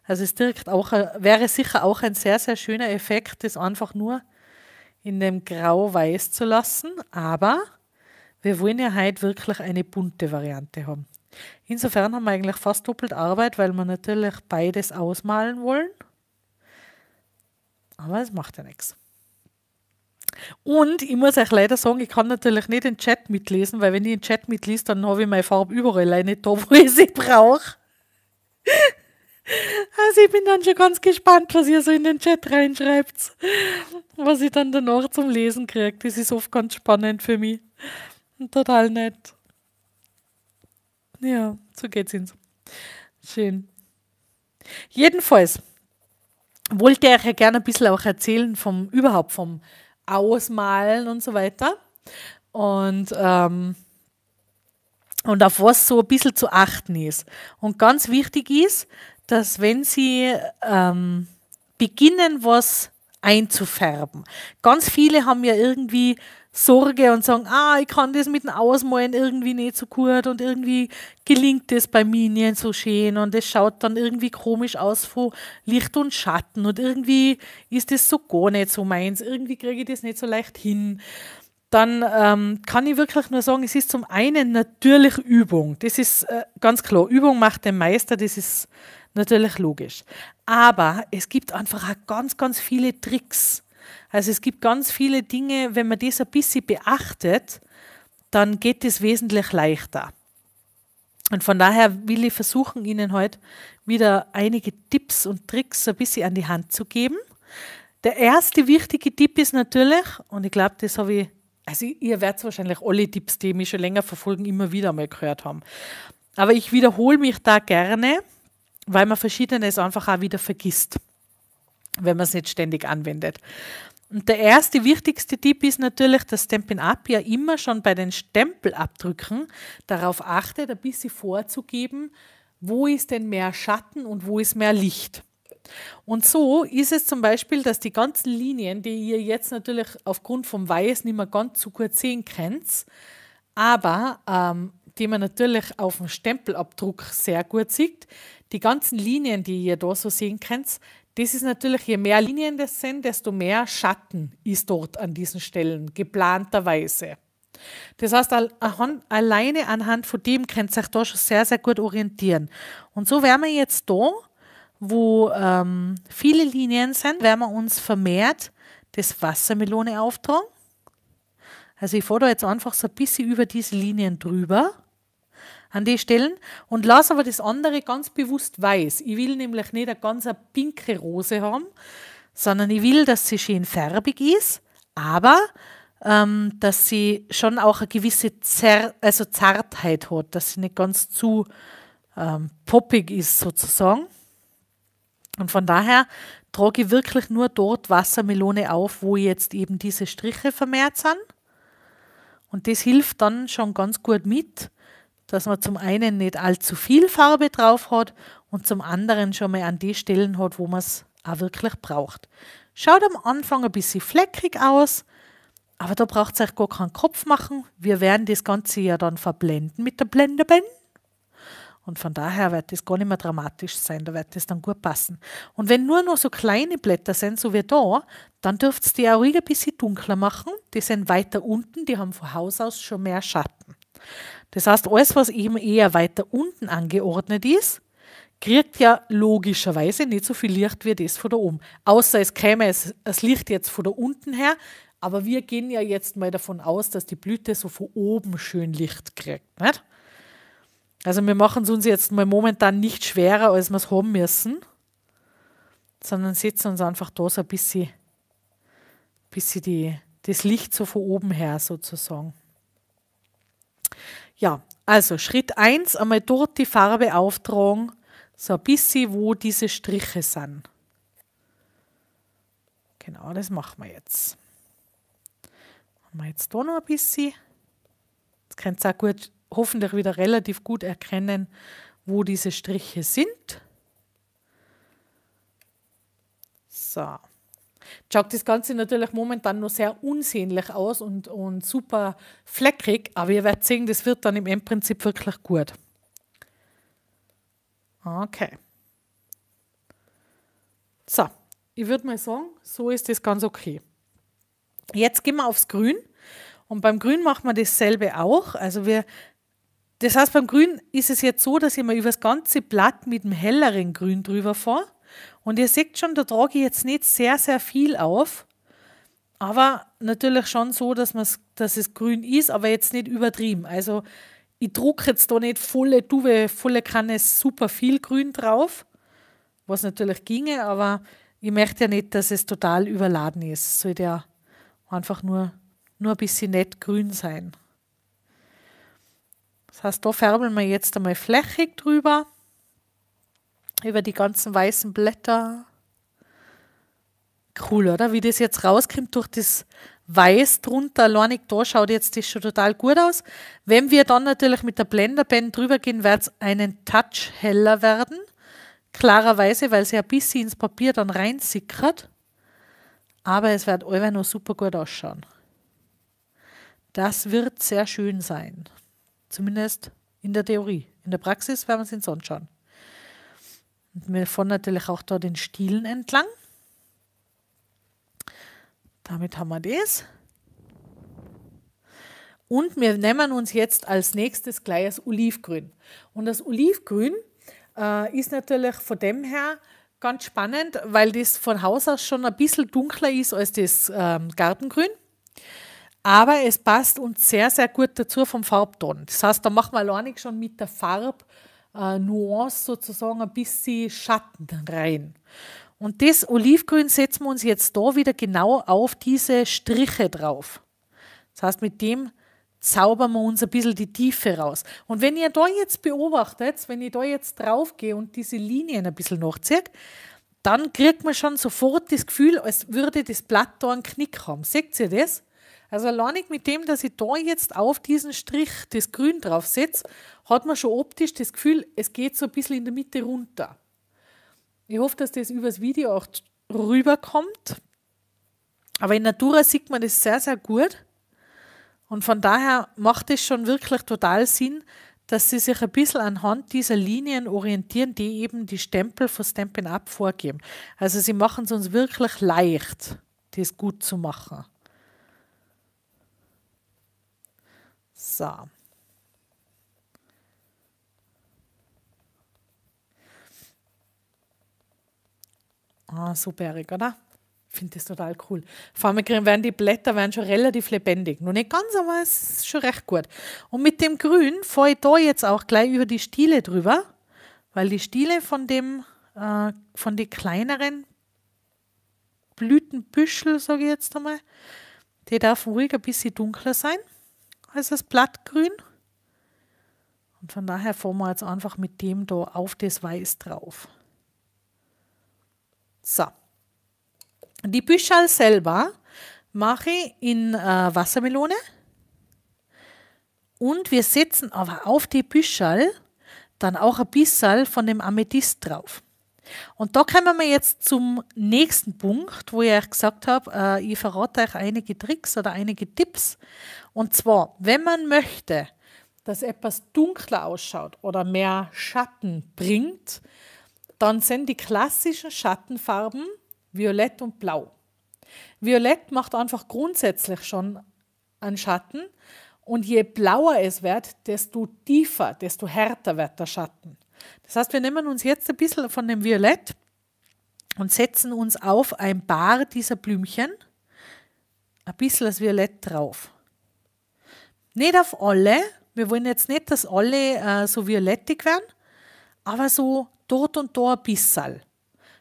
Also es direkt auch, wäre sicher auch ein sehr, sehr schöner Effekt, das einfach nur in dem Grau-Weiß zu lassen. Aber wir wollen ja heute wirklich eine bunte Variante haben. Insofern haben wir eigentlich fast doppelt Arbeit, weil wir natürlich beides ausmalen wollen. Aber es macht ja nichts. Und ich muss euch leider sagen, ich kann natürlich nicht den Chat mitlesen, weil wenn ich den Chat mitlies, dann habe ich meine Farbe überall nicht da, wo ich sie brauche. Also ich bin dann schon ganz gespannt, was ihr so in den Chat reinschreibt, was ich dann danach zum Lesen kriege. Das ist oft ganz spannend für mich. Total nett. Ja, so geht's uns. Schön. Jedenfalls wollte ich euch ja gerne ein bisschen auch erzählen vom überhaupt vom Ausmalen und so weiter. Und, ähm, und auf was so ein bisschen zu achten ist. Und ganz wichtig ist, dass wenn sie ähm, beginnen, was einzufärben. Ganz viele haben ja irgendwie Sorge und sagen, ah, ich kann das mit dem Ausmalen irgendwie nicht so gut und irgendwie gelingt das bei mir nicht so schön und es schaut dann irgendwie komisch aus von Licht und Schatten und irgendwie ist das so gar nicht so meins, irgendwie kriege ich das nicht so leicht hin dann ähm, kann ich wirklich nur sagen, es ist zum einen natürlich Übung. Das ist äh, ganz klar. Übung macht den Meister, das ist natürlich logisch. Aber es gibt einfach auch ganz, ganz viele Tricks. Also es gibt ganz viele Dinge, wenn man das ein bisschen beachtet, dann geht es wesentlich leichter. Und von daher will ich versuchen, Ihnen heute wieder einige Tipps und Tricks ein bisschen an die Hand zu geben. Der erste wichtige Tipp ist natürlich, und ich glaube, das habe ich, also ihr werdet wahrscheinlich alle Tipps, die mich schon länger verfolgen, immer wieder mal gehört haben. Aber ich wiederhole mich da gerne, weil man Verschiedenes einfach auch wieder vergisst, wenn man es nicht ständig anwendet. Und der erste, wichtigste Tipp ist natürlich, dass Stampin' Up ja immer schon bei den Stempelabdrücken darauf achtet, ein bisschen vorzugeben, wo ist denn mehr Schatten und wo ist mehr Licht. Und so ist es zum Beispiel, dass die ganzen Linien, die ihr jetzt natürlich aufgrund vom Weiß nicht mehr ganz so gut sehen könnt, aber ähm, die man natürlich auf dem Stempelabdruck sehr gut sieht, die ganzen Linien, die ihr da so sehen könnt, das ist natürlich, je mehr Linien das sind, desto mehr Schatten ist dort an diesen Stellen, geplanterweise. Das heißt, alleine anhand von dem könnt ihr euch da schon sehr, sehr gut orientieren. Und so werden wir jetzt da, wo ähm, viele Linien sind, werden wir uns vermehrt das Wassermelone auftragen. Also ich fahre da jetzt einfach so ein bisschen über diese Linien drüber an die Stellen und lasse aber das andere ganz bewusst weiß. Ich will nämlich nicht eine ganz eine pinke Rose haben, sondern ich will, dass sie schön farbig ist, aber ähm, dass sie schon auch eine gewisse Zer also Zartheit hat, dass sie nicht ganz zu ähm, poppig ist sozusagen. Und von daher trage ich wirklich nur dort Wassermelone auf, wo jetzt eben diese Striche vermehrt sind. Und das hilft dann schon ganz gut mit, dass man zum einen nicht allzu viel Farbe drauf hat und zum anderen schon mal an die Stellen hat, wo man es auch wirklich braucht. Schaut am Anfang ein bisschen fleckig aus, aber da braucht es euch gar keinen Kopf machen. Wir werden das Ganze ja dann verblenden mit der Blenderpen. Und von daher wird das gar nicht mehr dramatisch sein, da wird das dann gut passen. Und wenn nur noch so kleine Blätter sind, so wie da, dann dürft ihr die auch ruhig ein bisschen dunkler machen. Die sind weiter unten, die haben von Haus aus schon mehr Schatten. Das heißt, alles, was eben eher weiter unten angeordnet ist, kriegt ja logischerweise nicht so viel Licht wie das von da oben. Außer es käme das Licht jetzt von da unten her, aber wir gehen ja jetzt mal davon aus, dass die Blüte so von oben schön Licht kriegt. Nicht? Also wir machen es uns jetzt mal momentan nicht schwerer, als wir es haben müssen, sondern setzen uns einfach da so ein bisschen, bisschen die, das Licht so von oben her sozusagen. Ja, also Schritt 1, einmal dort die Farbe auftragen, so ein bisschen, wo diese Striche sind. Genau, das machen wir jetzt. Machen wir jetzt da noch ein bisschen. Jetzt könnt ihr auch gut, hoffentlich wieder relativ gut erkennen, wo diese Striche sind. So schaut das Ganze natürlich momentan noch sehr unsehnlich aus und, und super fleckig, aber ihr werdet sehen, das wird dann im Endprinzip wirklich gut. Okay. So, ich würde mal sagen, so ist das ganz okay. Jetzt gehen wir aufs Grün und beim Grün machen wir dasselbe auch. Also wir, das heißt, beim Grün ist es jetzt so, dass ich mal über das ganze Blatt mit dem helleren Grün drüber fahre und ihr seht schon, da trage ich jetzt nicht sehr, sehr viel auf. Aber natürlich schon so, dass, dass es grün ist, aber jetzt nicht übertrieben. Also ich drucke jetzt da nicht volle Duwe, volle Kanne super viel grün drauf, was natürlich ginge, aber ich möchte ja nicht, dass es total überladen ist. Es sollte ja einfach nur, nur ein bisschen nett grün sein. Das heißt, da färbeln wir jetzt einmal flächig drüber über die ganzen weißen Blätter. Cool, oder? Wie das jetzt rauskommt durch das Weiß drunter, alleinig da schaut jetzt das schon total gut aus. Wenn wir dann natürlich mit der Blenderband drüber gehen, wird es einen Touch heller werden. Klarerweise, weil es ja ein bisschen ins Papier dann reinsickert. Aber es wird allweil noch super gut ausschauen. Das wird sehr schön sein. Zumindest in der Theorie. In der Praxis werden wir es uns anschauen wir fahren natürlich auch da den Stielen entlang. Damit haben wir das. Und wir nehmen uns jetzt als nächstes gleich das Olivgrün. Und das Olivgrün äh, ist natürlich von dem her ganz spannend, weil das von Haus aus schon ein bisschen dunkler ist als das ähm, Gartengrün. Aber es passt uns sehr, sehr gut dazu vom Farbton. Das heißt, da machen wir alleinig schon mit der Farbe äh, Nuance sozusagen ein bisschen Schatten rein. Und das Olivgrün setzen wir uns jetzt da wieder genau auf diese Striche drauf. Das heißt, mit dem zaubern wir uns ein bisschen die Tiefe raus. Und wenn ihr da jetzt beobachtet, wenn ich da jetzt drauf gehe und diese Linien ein bisschen nachziehe, dann kriegt man schon sofort das Gefühl, als würde das Blatt da einen Knick haben. Seht ihr das? Also alleinig mit dem, dass ich da jetzt auf diesen Strich das Grün draufsetze, hat man schon optisch das Gefühl, es geht so ein bisschen in der Mitte runter. Ich hoffe, dass das übers Video auch rüberkommt. Aber in Natura sieht man das sehr, sehr gut. Und von daher macht es schon wirklich total Sinn, dass sie sich ein bisschen anhand dieser Linien orientieren, die eben die Stempel von Stampin' Up vorgeben. Also sie machen es uns wirklich leicht, das gut zu machen. So. Ah, superig, oder? Ich finde das total cool. Vor allem werden die Blätter werden schon relativ lebendig. Nur nicht ganz, aber es ist schon recht gut. Und mit dem Grün fahre ich da jetzt auch gleich über die Stiele drüber, weil die Stiele von dem, äh, von den kleineren Blütenbüschel, sage ich jetzt einmal, die dürfen ruhig ein bisschen dunkler sein ist das Blattgrün. Und von daher fahren wir jetzt einfach mit dem da auf das Weiß drauf. So. Die Büschel selber mache ich in äh, Wassermelone. Und wir setzen aber auf die Büschel dann auch ein bisschen von dem Amethyst drauf. Und da kommen wir jetzt zum nächsten Punkt, wo ich euch gesagt habe, äh, ich verrate euch einige Tricks oder einige Tipps. Und zwar, wenn man möchte, dass etwas dunkler ausschaut oder mehr Schatten bringt, dann sind die klassischen Schattenfarben Violett und Blau. Violett macht einfach grundsätzlich schon einen Schatten und je blauer es wird, desto tiefer, desto härter wird der Schatten. Das heißt, wir nehmen uns jetzt ein bisschen von dem Violett und setzen uns auf ein paar dieser Blümchen ein bisschen das Violett drauf. Nicht auf alle. Wir wollen jetzt nicht, dass alle äh, so violettig werden, aber so dort und da ein bisschen.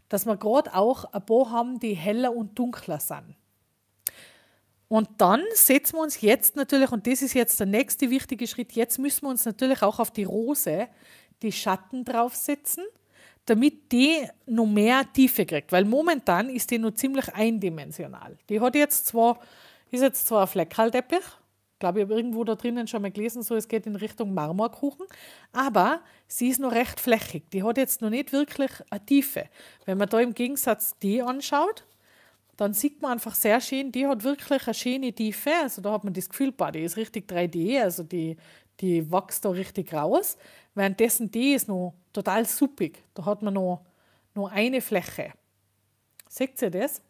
Dass wir gerade auch ein paar haben, die heller und dunkler sind. Und dann setzen wir uns jetzt natürlich, und das ist jetzt der nächste wichtige Schritt, jetzt müssen wir uns natürlich auch auf die Rose die Schatten draufsetzen, damit die noch mehr Tiefe kriegt. Weil momentan ist die noch ziemlich eindimensional. Die hat jetzt zwar, ist jetzt zwar ein Fleckhalteppich, glaube, ich habe irgendwo da drinnen schon mal gelesen, so es geht in Richtung Marmorkuchen. Aber sie ist noch recht flächig. Die hat jetzt noch nicht wirklich eine Tiefe. Wenn man da im Gegensatz die anschaut, dann sieht man einfach sehr schön, die hat wirklich eine schöne Tiefe. Also da hat man das Gefühl, boah, die ist richtig 3D, also die, die wächst da richtig raus. Währenddessen die ist noch total suppig. Da hat man noch, noch eine Fläche. Seht ihr das?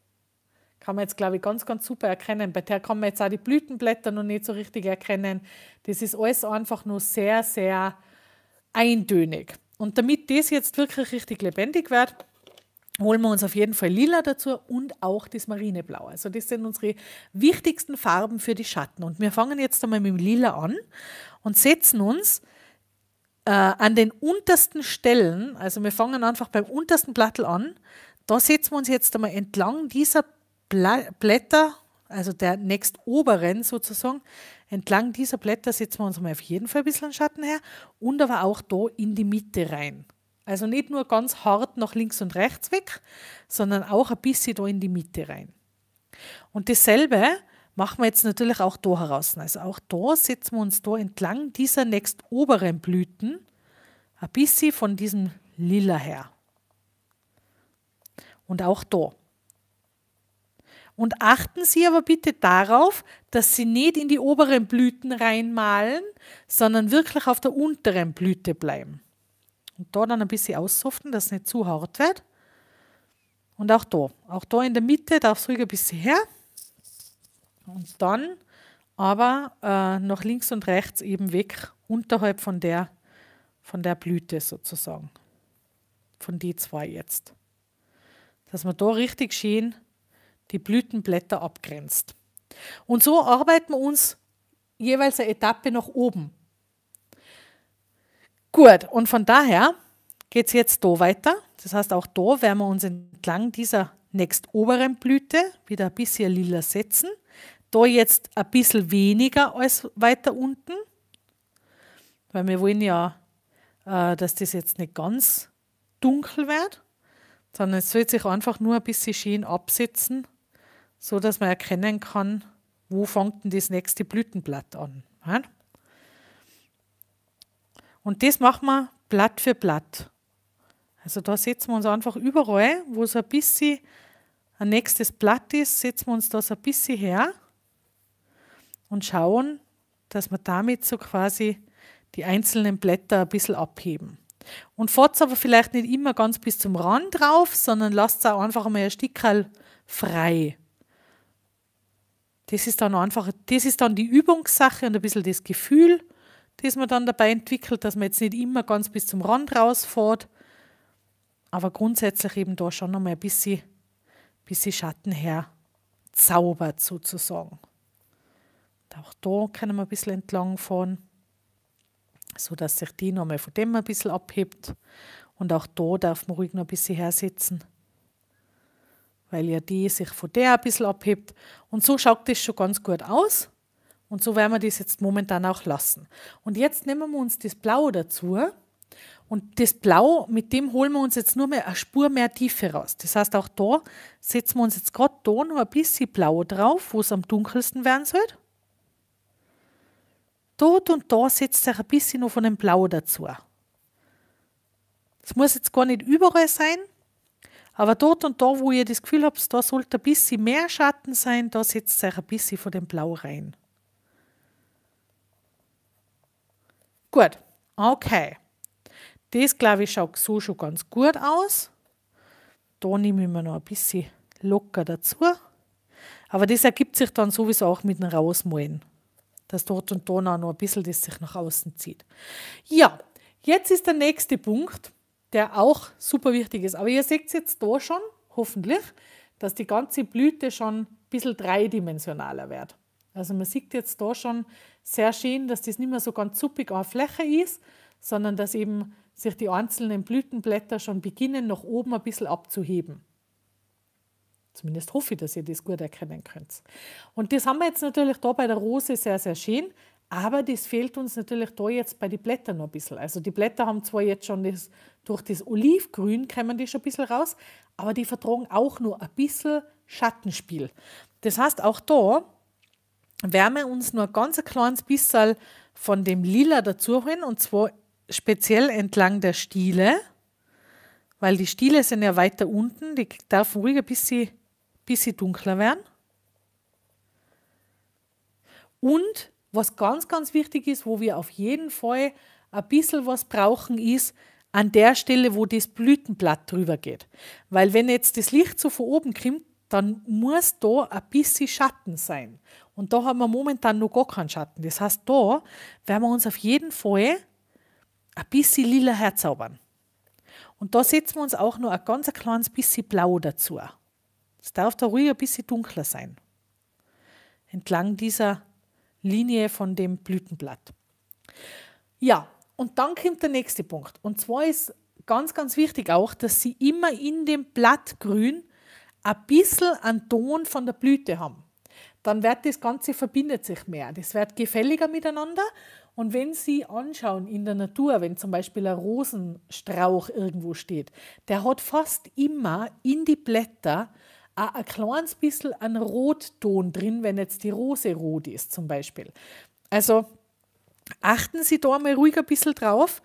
Kann man jetzt, glaube ich, ganz, ganz super erkennen. Bei der kann man jetzt auch die Blütenblätter noch nicht so richtig erkennen. Das ist alles einfach nur sehr, sehr eintönig. Und damit das jetzt wirklich richtig lebendig wird, holen wir uns auf jeden Fall lila dazu und auch das marineblau. Also das sind unsere wichtigsten Farben für die Schatten. Und wir fangen jetzt einmal mit dem lila an und setzen uns äh, an den untersten Stellen, also wir fangen einfach beim untersten Plattel an, da setzen wir uns jetzt einmal entlang dieser Blätter, also der nächstoberen sozusagen, entlang dieser Blätter setzen wir uns mal auf jeden Fall ein bisschen Schatten her und aber auch da in die Mitte rein. Also nicht nur ganz hart nach links und rechts weg, sondern auch ein bisschen da in die Mitte rein. Und dasselbe machen wir jetzt natürlich auch da heraus. Also auch da setzen wir uns da entlang dieser nächstoberen Blüten ein bisschen von diesem Lila her. Und auch da. Und achten Sie aber bitte darauf, dass Sie nicht in die oberen Blüten reinmalen, sondern wirklich auf der unteren Blüte bleiben. Und da dann ein bisschen aussoften, dass es nicht zu hart wird. Und auch da, auch da in der Mitte darf es ruhig ein bisschen her. Und dann aber äh, nach links und rechts eben weg, unterhalb von der, von der Blüte sozusagen. Von die zwei jetzt. Dass man da richtig schön die Blütenblätter abgrenzt. Und so arbeiten wir uns jeweils eine Etappe nach oben. Gut, und von daher geht es jetzt da weiter. Das heißt, auch da werden wir uns entlang dieser nächst oberen Blüte wieder ein bisschen lila setzen. Da jetzt ein bisschen weniger als weiter unten, weil wir wollen ja, äh, dass das jetzt nicht ganz dunkel wird, sondern es soll sich einfach nur ein bisschen schön absetzen so dass man erkennen kann, wo fängt denn das nächste Blütenblatt an. Und das machen wir Blatt für Blatt. Also da setzen wir uns einfach überall, wo so ein bisschen ein nächstes Blatt ist, setzen wir uns das ein bisschen her und schauen, dass wir damit so quasi die einzelnen Blätter ein bisschen abheben. Und fahrt aber vielleicht nicht immer ganz bis zum Rand drauf, sondern lasst es auch einfach mal ein Stickerl frei. Das ist dann einfach, das ist dann die Übungssache und ein bisschen das Gefühl, das man dann dabei entwickelt, dass man jetzt nicht immer ganz bis zum Rand rausfährt, aber grundsätzlich eben da schon nochmal ein bisschen, bisschen Schatten her zaubert sozusagen. Und auch da kann man ein bisschen entlang fahren, sodass sich die nochmal von dem ein bisschen abhebt. Und auch da darf man ruhig noch ein bisschen hersetzen weil ja die sich von der ein bisschen abhebt. Und so schaut das schon ganz gut aus. Und so werden wir das jetzt momentan auch lassen. Und jetzt nehmen wir uns das Blau dazu. Und das Blau, mit dem holen wir uns jetzt nur mehr eine Spur mehr Tiefe raus. Das heißt, auch da setzen wir uns jetzt gerade da noch ein bisschen Blau drauf, wo es am dunkelsten werden soll. Dort und da setzt sich ein bisschen noch von dem Blau dazu. Das muss jetzt gar nicht überall sein, aber dort und da, wo ihr das Gefühl habt, da sollte ein bisschen mehr Schatten sein, da setzt ihr ein bisschen von dem Blau rein. Gut, okay. Das, glaube ich, schaut so schon ganz gut aus. Da nehme ich mir noch ein bisschen locker dazu. Aber das ergibt sich dann sowieso auch mit dem Rausmalen, dass dort und da noch ein bisschen das sich nach außen zieht. Ja, jetzt ist der nächste Punkt der auch super wichtig ist. Aber ihr seht jetzt da schon, hoffentlich, dass die ganze Blüte schon ein bisschen dreidimensionaler wird. Also man sieht jetzt da schon sehr schön, dass das nicht mehr so ganz zuppig an Fläche ist, sondern dass eben sich die einzelnen Blütenblätter schon beginnen, nach oben ein bisschen abzuheben. Zumindest hoffe ich, dass ihr das gut erkennen könnt. Und das haben wir jetzt natürlich da bei der Rose sehr, sehr schön, aber das fehlt uns natürlich da jetzt bei den Blättern noch ein bisschen. Also die Blätter haben zwar jetzt schon das, durch das Olivgrün kommen die schon ein bisschen raus, aber die vertragen auch nur ein bisschen Schattenspiel. Das heißt, auch da werden wir uns nur ein ganz kleines bisschen von dem Lila dazu holen und zwar speziell entlang der Stiele, weil die Stiele sind ja weiter unten, die dürfen ruhig ein bisschen, bisschen dunkler werden. Und was ganz, ganz wichtig ist, wo wir auf jeden Fall ein bisschen was brauchen, ist an der Stelle, wo das Blütenblatt drüber geht. Weil wenn jetzt das Licht so von oben kommt, dann muss da ein bisschen Schatten sein. Und da haben wir momentan noch gar keinen Schatten. Das heißt, da werden wir uns auf jeden Fall ein bisschen lila herzaubern. Und da setzen wir uns auch noch ein ganz kleines bisschen blau dazu. Es darf da ruhig ein bisschen dunkler sein. Entlang dieser Linie von dem Blütenblatt. Ja, und dann kommt der nächste Punkt. Und zwar ist ganz, ganz wichtig auch, dass Sie immer in dem Blattgrün ein bisschen einen Ton von der Blüte haben. Dann wird das Ganze verbindet sich mehr. Das wird gefälliger miteinander. Und wenn Sie anschauen in der Natur, wenn zum Beispiel ein Rosenstrauch irgendwo steht, der hat fast immer in die Blätter auch ein kleines bisschen an Rotton drin, wenn jetzt die Rose rot ist zum Beispiel. Also achten Sie da mal ruhig ein bisschen drauf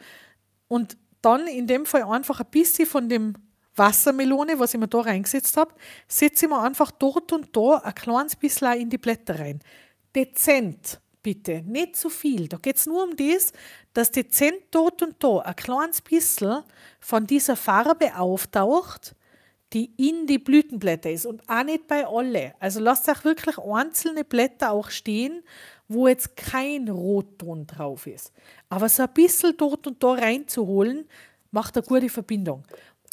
und dann in dem Fall einfach ein bisschen von dem Wassermelone, was ich mir da reingesetzt habe, setze ich mir einfach dort und da ein kleines bisschen in die Blätter rein. Dezent, bitte, nicht zu viel. Da geht es nur um das, dass dezent dort und da ein kleines bisschen von dieser Farbe auftaucht, die in die Blütenblätter ist und auch nicht bei alle. Also lasst auch wirklich einzelne Blätter auch stehen, wo jetzt kein Rotton drauf ist. Aber so ein bisschen dort und da reinzuholen, macht eine gute Verbindung.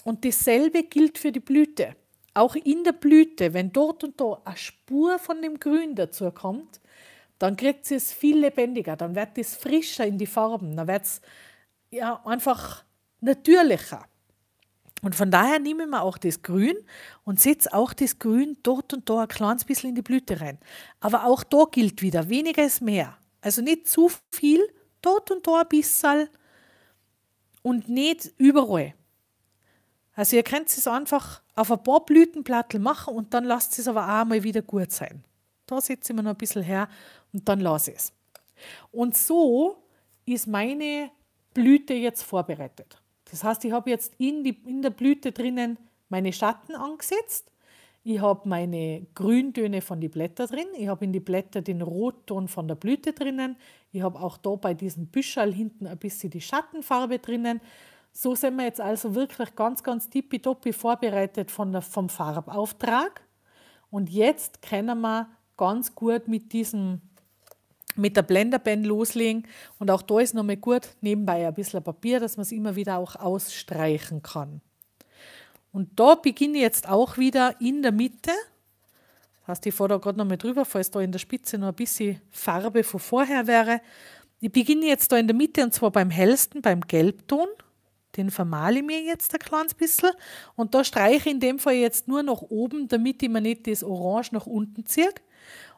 Und dasselbe gilt für die Blüte. Auch in der Blüte, wenn dort und da eine Spur von dem Grün dazu kommt, dann kriegt sie es viel lebendiger, dann wird es frischer in die Farben, dann wird es ja, einfach natürlicher. Und von daher nehme ich mir auch das Grün und setze auch das Grün dort und da ein kleines bisschen in die Blüte rein. Aber auch da gilt wieder, weniger ist mehr. Also nicht zu viel, dort und da ein bisschen und nicht überall. Also ihr könnt es einfach auf ein paar Blütenplatten machen und dann lasst es aber auch mal wieder gut sein. Da setze ich mir noch ein bisschen her und dann lasse ich es. Und so ist meine Blüte jetzt vorbereitet. Das heißt, ich habe jetzt in, die, in der Blüte drinnen meine Schatten angesetzt. Ich habe meine Grüntöne von den Blättern drin. Ich habe in die Blätter den Rotton von der Blüte drinnen. Ich habe auch da bei diesem Büschel hinten ein bisschen die Schattenfarbe drinnen. So sind wir jetzt also wirklich ganz, ganz tippitoppi vorbereitet von der, vom Farbauftrag. Und jetzt können wir ganz gut mit diesem mit der Blenderpen loslegen. Und auch da ist nochmal gut, nebenbei ein bisschen Papier, dass man es immer wieder auch ausstreichen kann. Und da beginne ich jetzt auch wieder in der Mitte. Das heißt, ich fahre da gerade nochmal drüber, falls da in der Spitze noch ein bisschen Farbe von vorher wäre. Ich beginne jetzt da in der Mitte und zwar beim hellsten, beim Gelbton. Den vermale ich mir jetzt ein kleines bisschen. Und da streiche ich in dem Fall jetzt nur nach oben, damit ich mir nicht das Orange nach unten ziehe.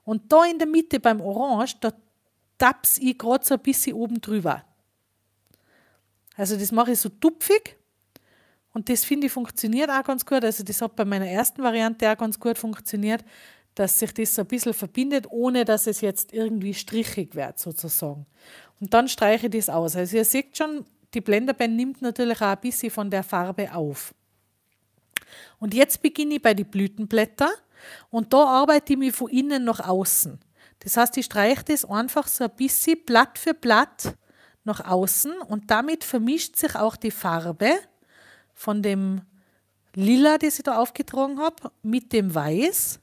Und da in der Mitte beim Orange, da tapse ich gerade so ein bisschen oben drüber. Also das mache ich so tupfig und das finde ich funktioniert auch ganz gut. Also das hat bei meiner ersten Variante auch ganz gut funktioniert, dass sich das so ein bisschen verbindet, ohne dass es jetzt irgendwie strichig wird sozusagen. Und dann streiche ich das aus. Also ihr seht schon, die Blenderband nimmt natürlich auch ein bisschen von der Farbe auf. Und jetzt beginne ich bei den Blütenblättern und da arbeite ich mich von innen nach außen. Das heißt, ich streiche das einfach so ein bisschen Blatt für Blatt nach außen und damit vermischt sich auch die Farbe von dem Lila, das ich da aufgetragen habe, mit dem Weiß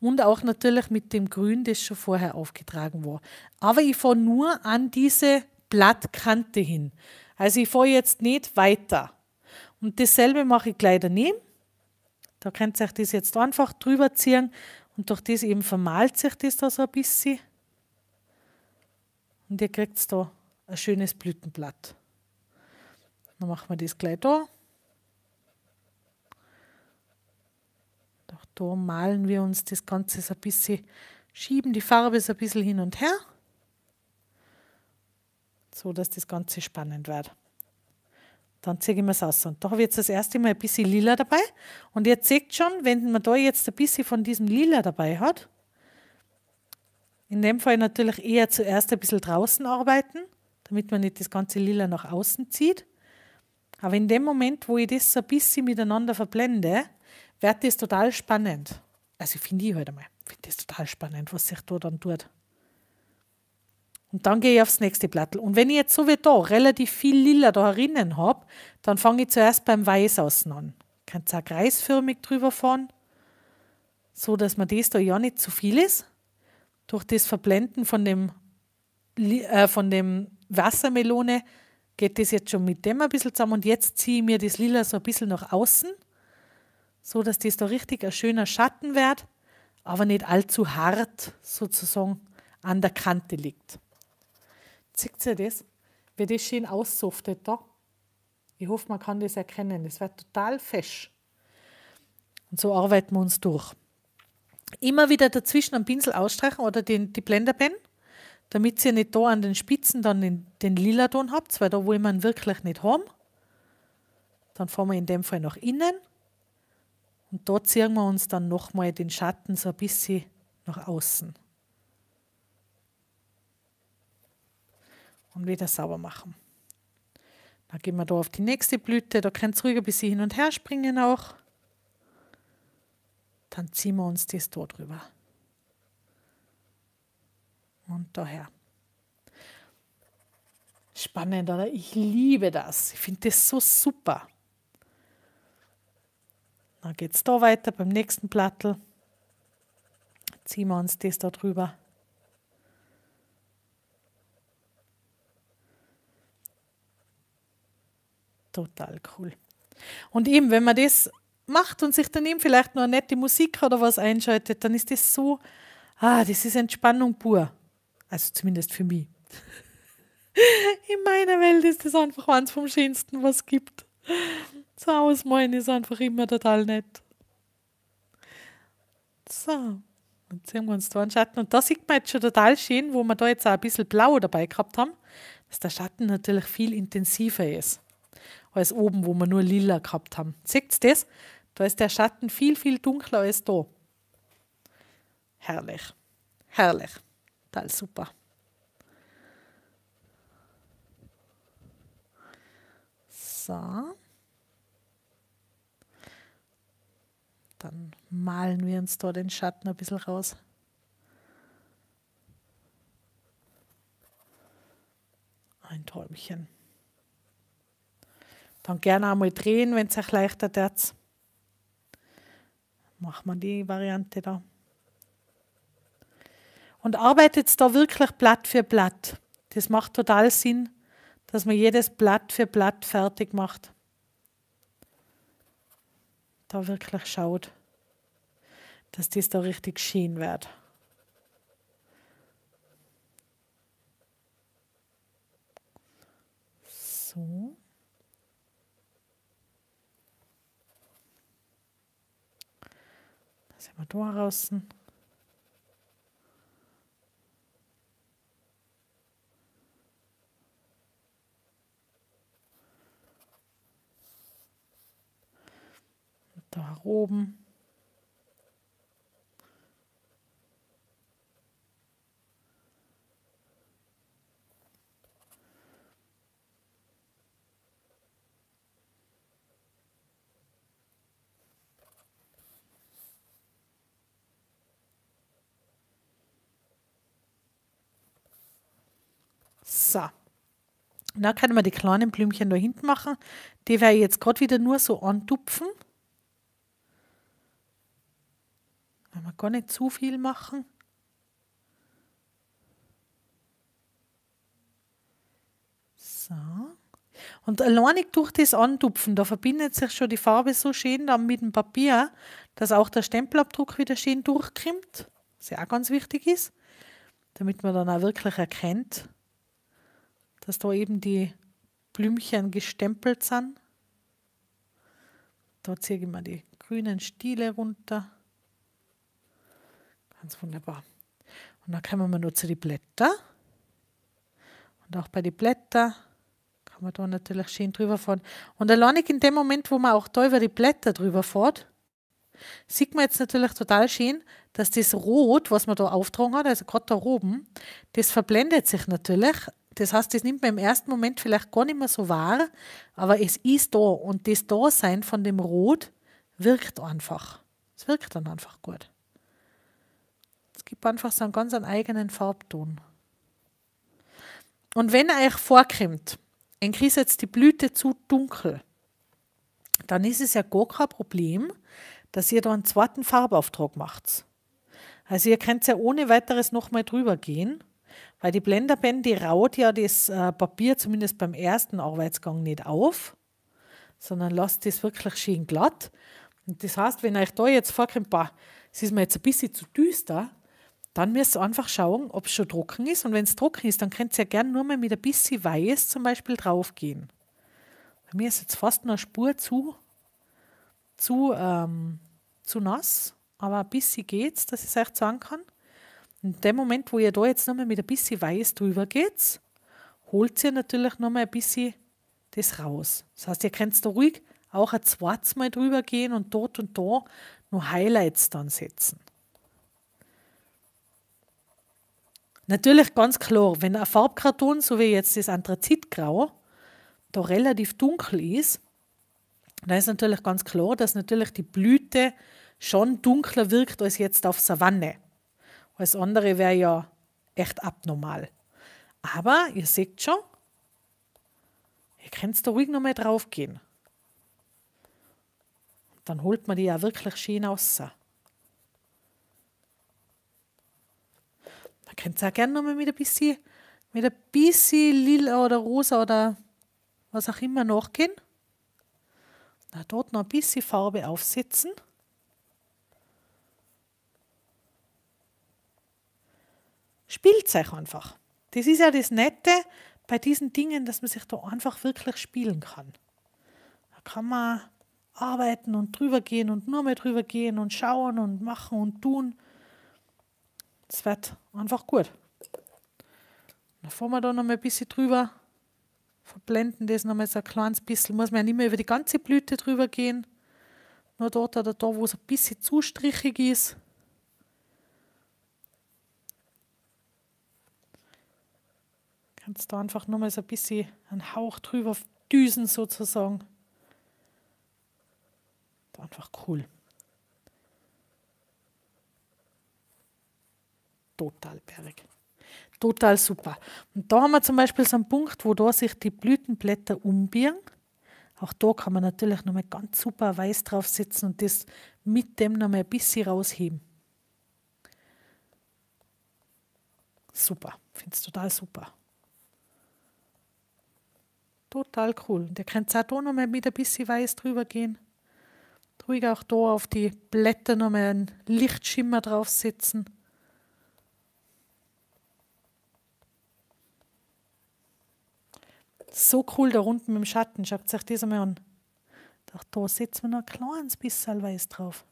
und auch natürlich mit dem Grün, das schon vorher aufgetragen war. Aber ich fahre nur an diese Blattkante hin. Also ich fahre jetzt nicht weiter. Und dasselbe mache ich gleich daneben. Da könnt ihr euch das jetzt einfach drüber ziehen und durch das eben vermalt sich das da so ein bisschen. Und ihr kriegt da ein schönes Blütenblatt. Dann machen wir das gleich da. Doch da malen wir uns das Ganze so ein bisschen, schieben die Farbe so ein bisschen hin und her, so dass das Ganze spannend wird. Dann ziehe ich mir es aus. Und da habe ich jetzt das erste Mal ein bisschen lila dabei. Und ihr seht schon, wenn man da jetzt ein bisschen von diesem lila dabei hat, in dem Fall natürlich eher zuerst ein bisschen draußen arbeiten, damit man nicht das ganze lila nach außen zieht. Aber in dem Moment, wo ich das so ein bisschen miteinander verblende, wird das total spannend. Also finde ich heute halt einmal, finde das total spannend, was sich da dann tut. Und dann gehe ich aufs nächste Plattel. Und wenn ich jetzt so wie da relativ viel Lila da drinnen habe, dann fange ich zuerst beim Weiß außen an. Kannst auch kreisförmig drüber fahren, so dass man das da ja nicht zu viel ist. Durch das Verblenden von dem, äh, von dem Wassermelone geht das jetzt schon mit dem ein bisschen zusammen. Und jetzt ziehe ich mir das Lila so ein bisschen nach außen, so dass das da richtig ein schöner Schatten wird, aber nicht allzu hart sozusagen an der Kante liegt. Seht ihr das? Wie das schön aussuftet da. Ich hoffe, man kann das erkennen. Das wird total fesch. Und so arbeiten wir uns durch. Immer wieder dazwischen am Pinsel ausstreichen oder den, die Blenderpen, damit ihr nicht da an den Spitzen dann den, den lila Ton habt, weil da will man wirklich nicht haben. Dann fahren wir in dem Fall nach innen und da ziehen wir uns dann nochmal den Schatten so ein bisschen nach außen. und wieder sauber machen. Dann gehen wir da auf die nächste Blüte, da könnt ihr ruhig ein bisschen hin und her springen auch. Dann ziehen wir uns das da drüber. Und daher. Spannend, oder? Ich liebe das. Ich finde das so super. Dann geht es da weiter beim nächsten Plattel. Ziehen wir uns das da drüber. total cool. Und eben, wenn man das macht und sich dann eben vielleicht noch eine nette Musik oder was einschaltet, dann ist das so, ah, das ist Entspannung pur. Also zumindest für mich. In meiner Welt ist das einfach eins vom Schönsten, was es gibt. So ausmalen ist einfach immer total nett. So, jetzt sehen wir uns da einen Schatten. Und da sieht man jetzt schon total schön, wo wir da jetzt auch ein bisschen blau dabei gehabt haben, dass der Schatten natürlich viel intensiver ist als oben, wo wir nur lila gehabt haben. Seht ihr das? Da ist der Schatten viel, viel dunkler als da. Herrlich. Herrlich. Total super. So. Dann malen wir uns da den Schatten ein bisschen raus. Ein Träumchen. Dann gerne einmal drehen, wenn es euch leichter tut. Machen wir die Variante da. Und arbeitet da wirklich Blatt für Blatt. Das macht total Sinn, dass man jedes Blatt für Blatt fertig macht. Da wirklich schaut, dass das da richtig schön wird. So. Mal da Da oben. So. Und dann können wir die kleinen Blümchen da hinten machen. Die werde ich jetzt gerade wieder nur so antupfen. Wenn wir gar nicht zu viel machen. So. Und alleine durch das Antupfen, da verbindet sich schon die Farbe so schön dann mit dem Papier, dass auch der Stempelabdruck wieder schön durchkommt, was ja auch ganz wichtig ist, damit man dann auch wirklich erkennt, dass da eben die Blümchen gestempelt sind. Da ziehe ich mal die grünen Stiele runter. Ganz wunderbar. Und dann kommen wir nur zu den Blättern. Und auch bei den Blättern kann man da natürlich schön drüber fahren. Und allein in dem Moment, wo man auch da über die Blätter drüber fährt, sieht man jetzt natürlich total schön, dass das Rot, was man da auftragen hat, also gerade da oben, das verblendet sich natürlich das heißt, das nimmt man im ersten Moment vielleicht gar nicht mehr so wahr, aber es ist da und das Dasein von dem Rot wirkt einfach. Es wirkt dann einfach gut. Es gibt einfach so einen ganz eigenen Farbton. Und wenn euch vorkommt, ein ist jetzt die Blüte zu dunkel, dann ist es ja gar kein Problem, dass ihr da einen zweiten Farbauftrag macht. Also ihr könnt ja ohne weiteres nochmal drüber gehen weil die Blenderband, die raut ja das äh, Papier zumindest beim ersten Arbeitsgang nicht auf, sondern lasst das wirklich schön glatt. Und das heißt, wenn euch da jetzt vorkommt, es ist mir jetzt ein bisschen zu düster, dann müsst ihr einfach schauen, ob es schon trocken ist. Und wenn es trocken ist, dann könnt ihr ja gerne nur mal mit ein bisschen Weiß zum Beispiel draufgehen. Bei mir ist jetzt fast noch eine Spur zu, zu, ähm, zu nass, aber ein bisschen geht es, dass ich es euch sagen kann. In dem Moment, wo ihr da jetzt nochmal mit ein bisschen Weiß drüber geht, holt ihr natürlich nochmal ein bisschen das raus. Das heißt, ihr könnt da ruhig auch ein zweites Mal drüber gehen und dort und da noch Highlights dann setzen. Natürlich ganz klar, wenn ein Farbkarton, so wie jetzt das Anthrazitgrau, da relativ dunkel ist, dann ist natürlich ganz klar, dass natürlich die Blüte schon dunkler wirkt als jetzt auf Savanne. Alles andere wäre ja echt abnormal. Aber ihr seht schon, ihr könnt da ruhig nochmal drauf gehen. Dann holt man die ja wirklich schön raus. Man könnt es auch gerne nochmal mit ein bisschen mit ein bisschen lila oder rosa oder was auch immer nachgehen. Da dort noch ein bisschen Farbe aufsetzen. Spielt euch einfach. Das ist ja das Nette bei diesen Dingen, dass man sich da einfach wirklich spielen kann. Da kann man arbeiten und drüber gehen und nur mal drüber gehen und schauen und machen und tun. Es wird einfach gut. Dann fahren wir da noch mal ein bisschen drüber, verblenden das noch mal so ein kleines bisschen. Muss man ja nicht mehr über die ganze Blüte drüber gehen. Nur dort oder da, wo es ein bisschen zu strichig ist. Kannst da einfach nur mal so ein bisschen einen Hauch drüber düsen sozusagen. Das einfach cool. Total berg. Total super. Und da haben wir zum Beispiel so einen Punkt, wo da sich die Blütenblätter umbiegen. Auch da kann man natürlich nochmal ganz super weiß draufsetzen und das mit dem nochmal ein bisschen rausheben. Super, finde es total super. Total cool. Und ihr könnt auch da nochmal mit ein bisschen Weiß drüber gehen. Ruhig auch da auf die Blätter nochmal einen Lichtschimmer draufsetzen. So cool da unten mit dem Schatten. Schaut euch das einmal an. Doch da setzen wir noch ein kleines bisschen Weiß drauf.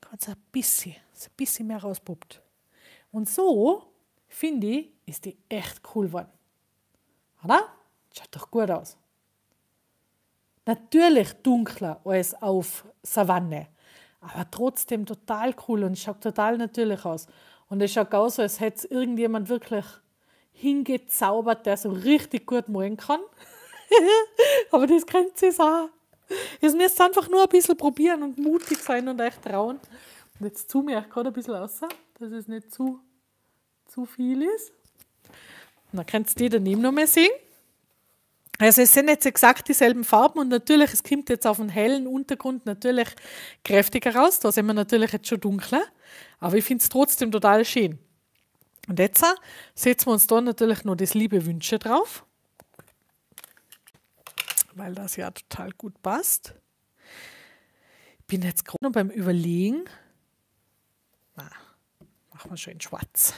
Ganz ein bisschen, ein bisschen mehr rauspuppt. Und so, finde ich, ist die echt cool geworden. Oder? Schaut doch gut aus. Natürlich dunkler als auf Savanne, aber trotzdem total cool und schaut total natürlich aus. Und es schaut aus, als hätte es irgendjemand wirklich hingezaubert, der so richtig gut malen kann. aber das könnt ihr auch. Jetzt müsst ihr einfach nur ein bisschen probieren und mutig sein und euch trauen. Und jetzt zu mir gerade ein bisschen raus, dass es nicht zu, zu viel ist. Und dann könnt ihr die daneben noch mal sehen. Also es sind jetzt exakt dieselben Farben und natürlich, es kommt jetzt auf einen hellen Untergrund natürlich kräftiger raus. Da sind wir natürlich jetzt schon dunkler, aber ich finde es trotzdem total schön. Und jetzt setzen wir uns da natürlich noch das liebe Wünsche drauf, weil das ja total gut passt. Ich bin jetzt gerade noch beim Überlegen. Na, ah, machen wir schön schwarz.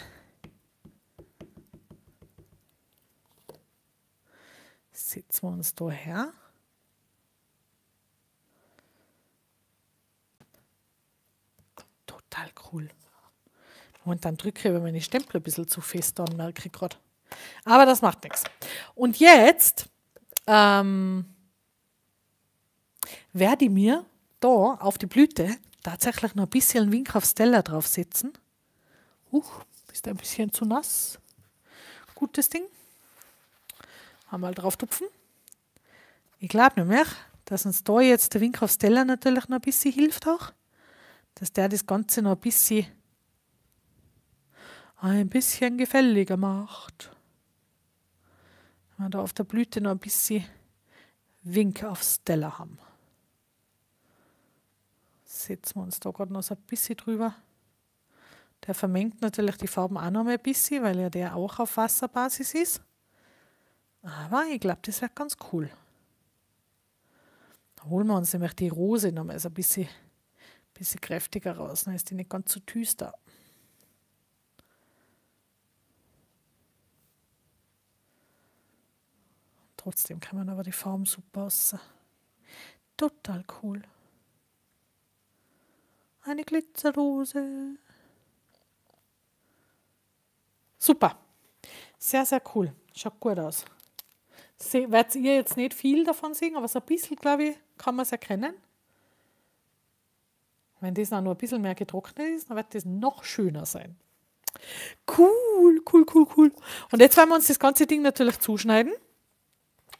setzen wir uns da her. Total cool. Und dann drücke ich über meine Stempel ein bisschen zu fest dann merke ich gerade. Aber das macht nichts. Und jetzt ähm, werde ich mir da auf die Blüte tatsächlich noch ein bisschen Wink auf Stella draufsetzen. Huch, ist ein bisschen zu nass. Gutes Ding einmal drauf tupfen. Ich glaube nämlich, dass uns da jetzt der Wink auf Stella natürlich noch ein bisschen hilft auch. Dass der das Ganze noch ein bisschen, ein bisschen gefälliger macht. Wenn wir da auf der Blüte noch ein bisschen Wink auf Stella haben. Setzen wir uns da gerade noch so ein bisschen drüber. Der vermengt natürlich die Farben auch noch mal ein bisschen, weil ja der auch auf Wasserbasis ist. Aber ich glaube, das wäre ganz cool. Da holen wir uns nämlich die Rose noch mal so ein bisschen, bisschen kräftiger raus. Dann ist die nicht ganz so düster. Trotzdem kann man aber die Form super aus. Total cool. Eine Glitzerrose. Super. Sehr, sehr cool. Schaut gut aus werdet ihr jetzt nicht viel davon sehen, aber so ein bisschen, glaube ich, kann man es erkennen. Wenn das noch nur ein bisschen mehr getrocknet ist, dann wird das noch schöner sein. Cool, cool, cool, cool. Und jetzt werden wir uns das ganze Ding natürlich zuschneiden.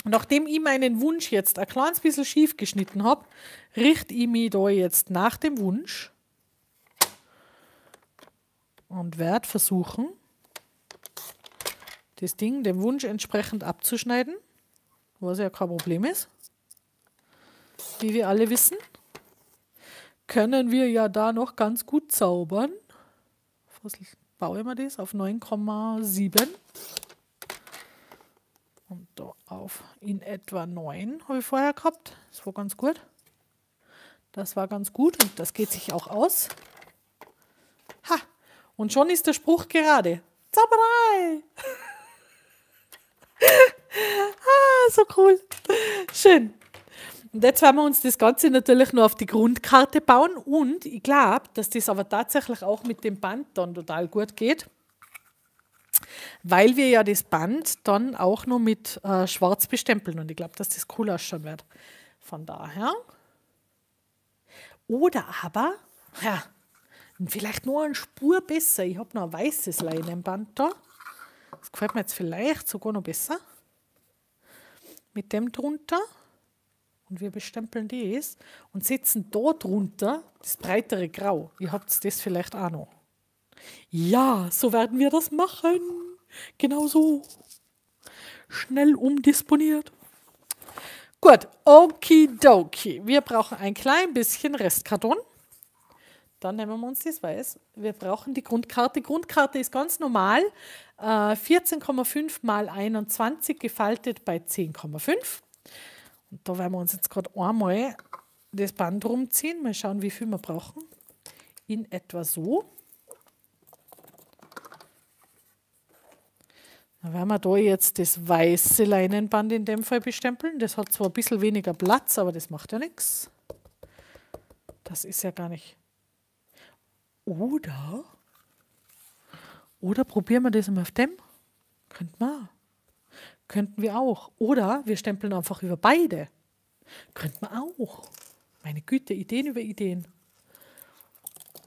Nachdem ich meinen Wunsch jetzt ein kleines bisschen schief geschnitten habe, richte ich mich da jetzt nach dem Wunsch und werde versuchen, das Ding dem Wunsch entsprechend abzuschneiden was ja kein Problem ist. Wie wir alle wissen, können wir ja da noch ganz gut zaubern. Was baue ich mal das? Auf 9,7. Und da auf in etwa 9 habe ich vorher gehabt. Das war ganz gut. Das war ganz gut und das geht sich auch aus. Ha! Und schon ist der Spruch gerade. Zauberei! Ah, so cool. Schön. Und jetzt werden wir uns das Ganze natürlich nur auf die Grundkarte bauen und ich glaube, dass das aber tatsächlich auch mit dem Band dann total gut geht, weil wir ja das Band dann auch noch mit äh, schwarz bestempeln und ich glaube, dass das cool ausschauen wird. Von daher. Oder aber, ja, vielleicht nur eine Spur besser. Ich habe noch ein weißes Leinenband da. Das gefällt mir jetzt vielleicht sogar noch besser mit dem drunter und wir bestempeln das und setzen dort drunter das breitere Grau. Ihr habt das vielleicht auch noch. Ja, so werden wir das machen. Genau so. Schnell umdisponiert. Gut, okidoki. Wir brauchen ein klein bisschen Restkarton. Dann nehmen wir uns das Weiß. Wir brauchen die Grundkarte. Grundkarte ist ganz normal. 14,5 äh, mal 21 gefaltet bei 10,5. Und da werden wir uns jetzt gerade einmal das Band rumziehen. Mal schauen, wie viel wir brauchen. In etwa so. Dann werden wir da jetzt das weiße Leinenband in dem Fall bestempeln. Das hat zwar ein bisschen weniger Platz, aber das macht ja nichts. Das ist ja gar nicht oder, oder probieren wir das mal auf dem? Könnten wir. Könnten wir auch. Oder wir stempeln einfach über beide. Könnten wir auch. Meine Güte, Ideen über Ideen.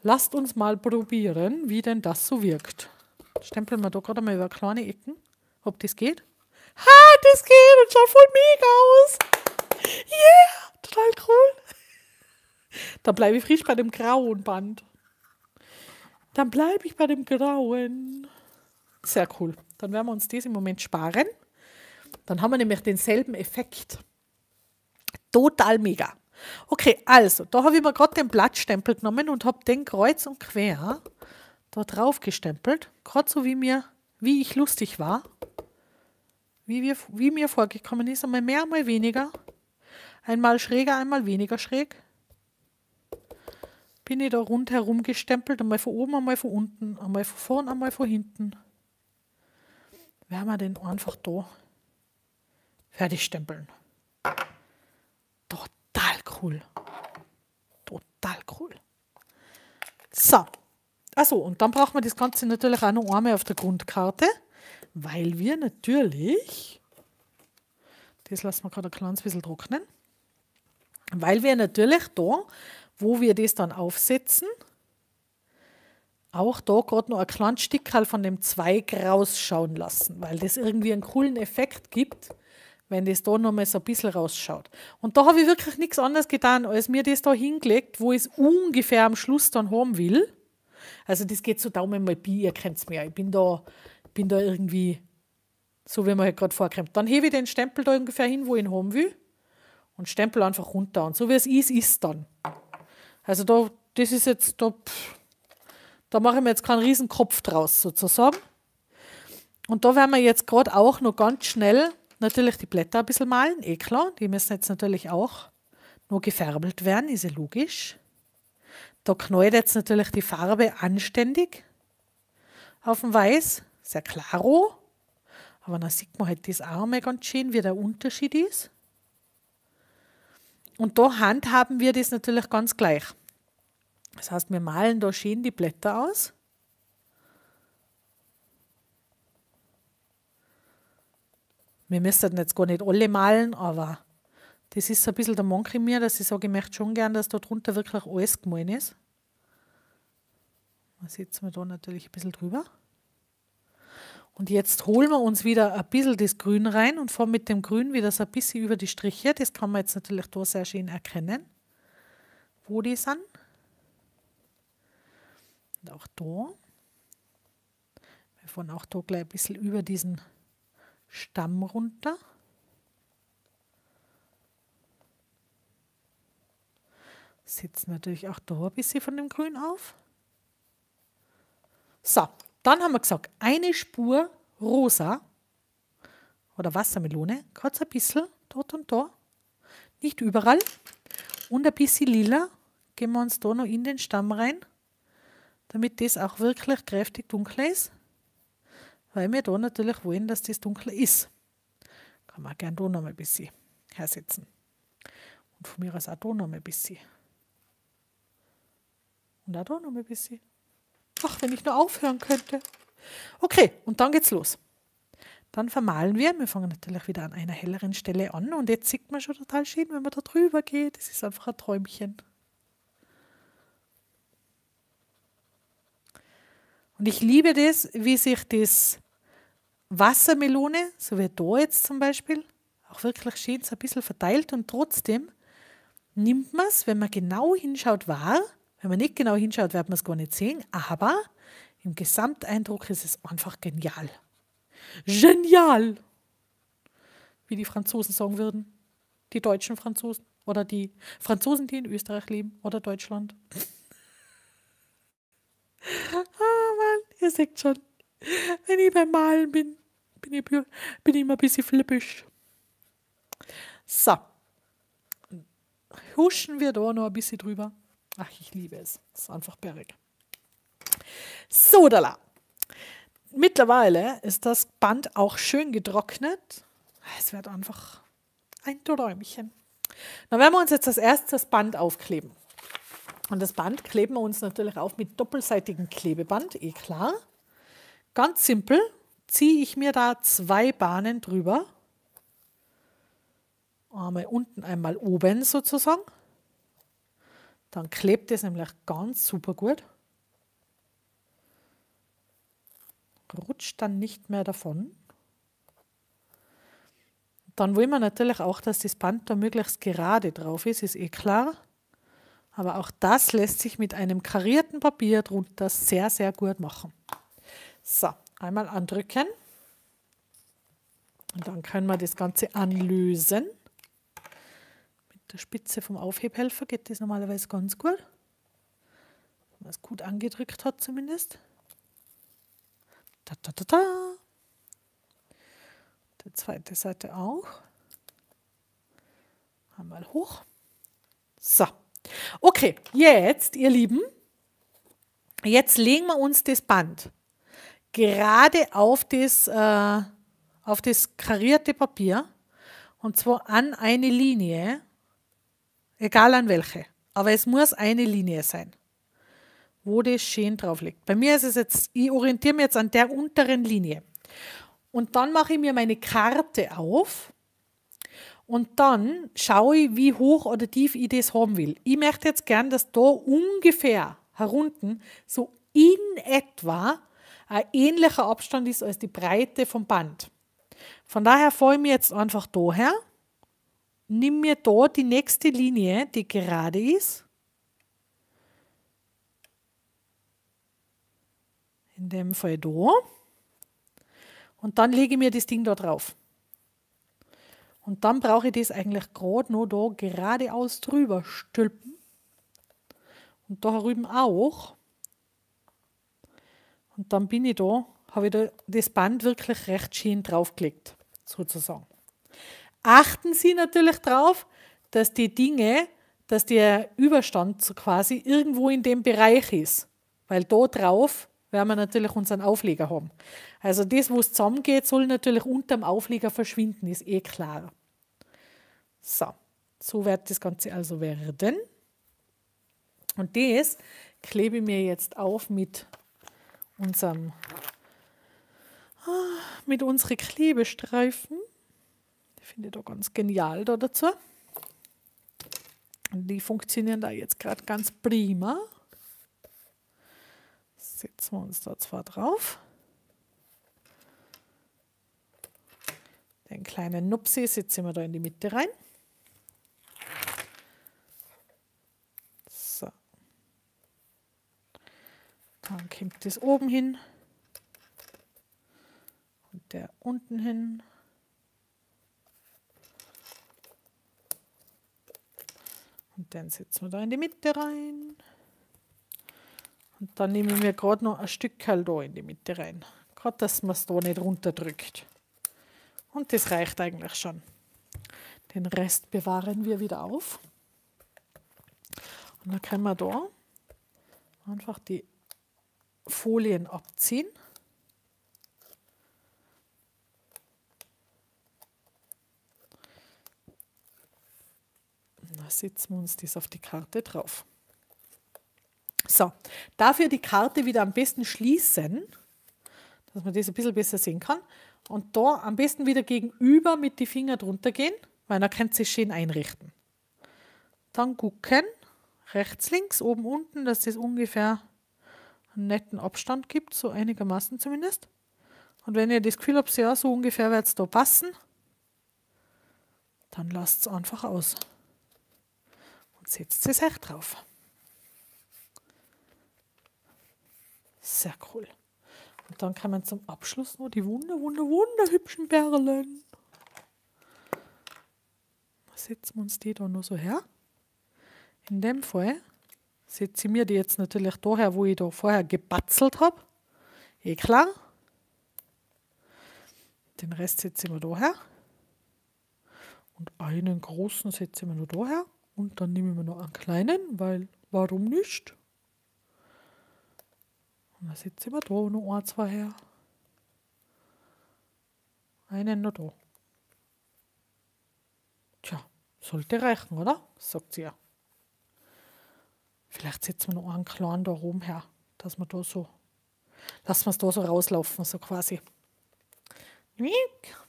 Lasst uns mal probieren, wie denn das so wirkt. Stempeln wir da gerade mal über kleine Ecken, ob das geht. Ha, das geht und schaut voll mega aus. Yeah, total cool. Da bleibe ich frisch bei dem grauen Band. Dann bleibe ich bei dem Grauen. Sehr cool. Dann werden wir uns diesen Moment sparen. Dann haben wir nämlich denselben Effekt. Total mega. Okay, also, da habe ich mir gerade den Blattstempel genommen und habe den kreuz und quer da drauf gestempelt. Gerade so wie mir, wie ich lustig war. Wie, wir, wie mir vorgekommen ist. Einmal mehr, einmal weniger. Einmal schräger, einmal weniger schräg bin ich da rundherum gestempelt, einmal von oben, einmal von unten, einmal von vorn, einmal von hinten. Werden wir den einfach da fertig stempeln. Total cool. Total cool. So. Also, und dann brauchen wir das Ganze natürlich auch noch einmal auf der Grundkarte, weil wir natürlich, das lassen wir gerade ein kleines bisschen trocknen, weil wir natürlich da wo wir das dann aufsetzen. Auch da gerade noch ein kleines Stickerl von dem Zweig rausschauen lassen, weil das irgendwie einen coolen Effekt gibt, wenn das da nochmal so ein bisschen rausschaut. Und da habe ich wirklich nichts anderes getan, als mir das da hingelegt, wo ich es ungefähr am Schluss dann haben will. Also das geht so Daumen mal bi, ihr kennt es mir. Ich bin da, bin da irgendwie, so wie man halt gerade vorkommt. Dann hebe ich den Stempel da ungefähr hin, wo ich ihn haben will und stempel einfach runter. Und so wie es ist, ist dann. Also da, das ist jetzt, da, da mache ich mir jetzt keinen Riesenkopf draus sozusagen. Und da werden wir jetzt gerade auch noch ganz schnell natürlich die Blätter ein bisschen malen, eh klar. Die müssen jetzt natürlich auch nur gefärbelt werden, ist ja logisch. Da knallt jetzt natürlich die Farbe anständig auf dem Weiß, sehr klaro. Aber dann sieht man halt das Arme ganz schön, wie der Unterschied ist. Und da handhaben wir das natürlich ganz gleich. Das heißt, wir malen da schön die Blätter aus. Wir müssen jetzt gar nicht alle malen, aber das ist so ein bisschen der Monk in mir, dass ich sage, ich möchte schon gern, dass da drunter wirklich alles gemalt ist. Dann setzen wir da natürlich ein bisschen drüber. Und jetzt holen wir uns wieder ein bisschen das Grün rein und fahren mit dem Grün wieder so ein bisschen über die Striche. Das kann man jetzt natürlich da sehr schön erkennen, wo die sind. Und auch da. Wir fahren auch da gleich ein bisschen über diesen Stamm runter. Setzen natürlich auch da ein bisschen von dem Grün auf. So, dann haben wir gesagt, eine Spur rosa oder Wassermelone, kurz ein bisschen, dort und da, nicht überall. Und ein bisschen lila, gehen wir uns da noch in den Stamm rein damit das auch wirklich kräftig dunkler ist, weil wir da natürlich wollen, dass das dunkler ist. Kann man gerne da noch mal ein bisschen hersetzen. Und von mir aus auch da noch mal ein bisschen. Und auch da noch mal ein bisschen. Ach, wenn ich nur aufhören könnte. Okay, und dann geht's los. Dann vermalen wir. Wir fangen natürlich wieder an einer helleren Stelle an. Und jetzt sieht man schon total schön, wenn man da drüber geht. Das ist einfach ein Träumchen. Und ich liebe das, wie sich das Wassermelone, so wie da jetzt zum Beispiel, auch wirklich schön so ein bisschen verteilt und trotzdem nimmt man es, wenn man genau hinschaut, wahr. Wenn man nicht genau hinschaut, wird man es gar nicht sehen, aber im Gesamteindruck ist es einfach genial. Genial! Wie die Franzosen sagen würden. Die deutschen Franzosen oder die Franzosen, die in Österreich leben oder Deutschland. ah. Ihr seht schon, wenn ich beim Malen bin, bin ich, bin ich immer ein bisschen flippisch. So. Huschen wir da noch ein bisschen drüber. Ach, ich liebe es. Es ist einfach berg. So, da Mittlerweile ist das Band auch schön getrocknet. Es wird einfach ein Träumchen. Dann werden wir uns jetzt als erstes das Band aufkleben. Und das Band kleben wir uns natürlich auf mit doppelseitigem Klebeband, eh klar. Ganz simpel ziehe ich mir da zwei Bahnen drüber. Einmal unten, einmal oben sozusagen. Dann klebt es nämlich ganz super gut. Rutscht dann nicht mehr davon. Dann wollen wir natürlich auch, dass das Band da möglichst gerade drauf ist, ist eh klar. Aber auch das lässt sich mit einem karierten Papier drunter sehr, sehr gut machen. So, einmal andrücken. Und dann können wir das Ganze anlösen. Mit der Spitze vom Aufhebhelfer geht das normalerweise ganz gut. Wenn man es gut angedrückt hat zumindest. Da, da, da, da. Die zweite Seite auch. Einmal hoch. So. Okay, jetzt, ihr Lieben, jetzt legen wir uns das Band gerade auf das, äh, auf das karierte Papier und zwar an eine Linie, egal an welche, aber es muss eine Linie sein, wo das schön drauf liegt. Bei mir ist es jetzt, ich orientiere mich jetzt an der unteren Linie und dann mache ich mir meine Karte auf und dann schaue ich, wie hoch oder tief ich das haben will. Ich möchte jetzt gern, dass da ungefähr herunten so in etwa ein ähnlicher Abstand ist als die Breite vom Band. Von daher fahre ich mir jetzt einfach da her, nimm mir da die nächste Linie, die gerade ist, in dem Fall da, und dann lege ich mir das Ding da drauf. Und dann brauche ich das eigentlich gerade nur da geradeaus drüber stülpen. Und da herüben auch. Und dann bin ich da, habe ich da das Band wirklich recht schön draufgelegt, sozusagen. Achten Sie natürlich darauf, dass die Dinge, dass der Überstand so quasi irgendwo in dem Bereich ist. Weil da drauf werden wir natürlich unseren Aufleger haben. Also das, wo es zusammengeht, soll natürlich unter dem Aufleger verschwinden, ist eh klar. So, so wird das Ganze also werden. Und das klebe ich mir jetzt auf mit unserem ah, mit unseren Klebestreifen. Die finde ich da ganz genial da dazu. die funktionieren da jetzt gerade ganz prima. Setzen wir uns da zwar drauf. Den kleinen Nupsi setzen wir da in die Mitte rein. Dann kommt das oben hin. Und der unten hin. Und dann setzen wir da in die Mitte rein. Und dann nehmen wir gerade noch ein Stück da in die Mitte rein. Gerade, dass man es da nicht runterdrückt. Und das reicht eigentlich schon. Den Rest bewahren wir wieder auf. Und dann können wir da einfach die Folien abziehen. Da setzen wir uns das auf die Karte drauf. So, dafür die Karte wieder am besten schließen, dass man das ein bisschen besser sehen kann. Und da am besten wieder gegenüber mit den Finger drunter gehen, weil dann könnt ihr es schön einrichten. Dann gucken, rechts, links, oben, unten, dass das ungefähr netten Abstand gibt, so einigermaßen zumindest. Und wenn ihr das Gefühl habt, ja, so ungefähr wird es da passen, dann lasst es einfach aus und setzt es euch drauf. Sehr cool. Und dann kann man zum Abschluss noch die wunder, wunder, wunderhübschen Perlen. Setzen wir uns die da nur so her. In dem Fall setze ich mir die jetzt natürlich daher, wo ich da vorher gebatzelt habe. Eh klar. Den Rest setze ich mir daher. Und einen großen setze ich mir noch daher. Und dann nehme ich mir noch einen kleinen, weil warum nicht? Und dann setze ich mir da noch ein, zwei her. Einen noch da. Tja, sollte reichen, oder? Sagt sie ja. Vielleicht setzen wir noch einen kleinen da oben her, dass wir da so, lassen wir es da so rauslaufen, so quasi.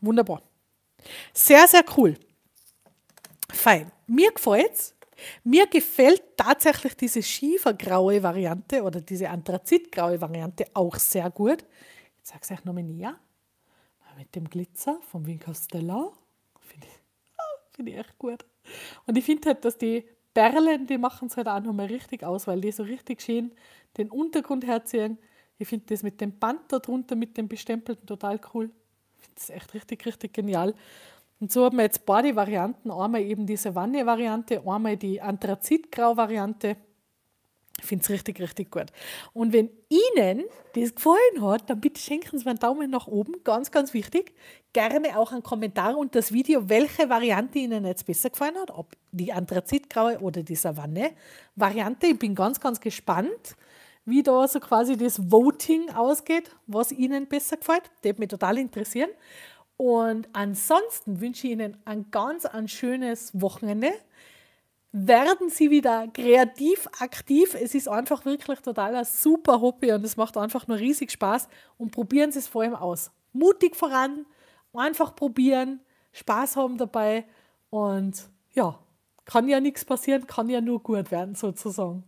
Wunderbar. Sehr, sehr cool. Fein. Mir gefällt es. Mir gefällt tatsächlich diese schiefergraue Variante oder diese anthrazitgraue Variante auch sehr gut. Ich zeige es euch nochmal näher. Mit dem Glitzer von Wien Costello. Finde ich, find ich echt gut. Und ich finde halt, dass die Perlen, die machen es halt auch nochmal richtig aus, weil die so richtig schön den Untergrund herziehen. Ich finde das mit dem Band da drunter, mit dem Bestempelten total cool. Ich finde das echt richtig, richtig genial. Und so haben wir jetzt beide Varianten. Einmal eben diese Wanne-Variante, einmal die anthrazit grau variante ich finde es richtig, richtig gut. Und wenn Ihnen das gefallen hat, dann bitte schenken Sie mir einen Daumen nach oben, ganz, ganz wichtig. Gerne auch einen Kommentar und das Video, welche Variante Ihnen jetzt besser gefallen hat, ob die Anthrazitgraue oder die Savanne-Variante. Ich bin ganz, ganz gespannt, wie da so quasi das Voting ausgeht, was Ihnen besser gefällt. Das würde mich total interessieren. Und ansonsten wünsche ich Ihnen ein ganz ein schönes Wochenende werden sie wieder kreativ aktiv. Es ist einfach wirklich total ein super Hobby und es macht einfach nur riesig Spaß und probieren Sie es vor allem aus. Mutig voran, einfach probieren, Spaß haben dabei und ja, kann ja nichts passieren, kann ja nur gut werden sozusagen.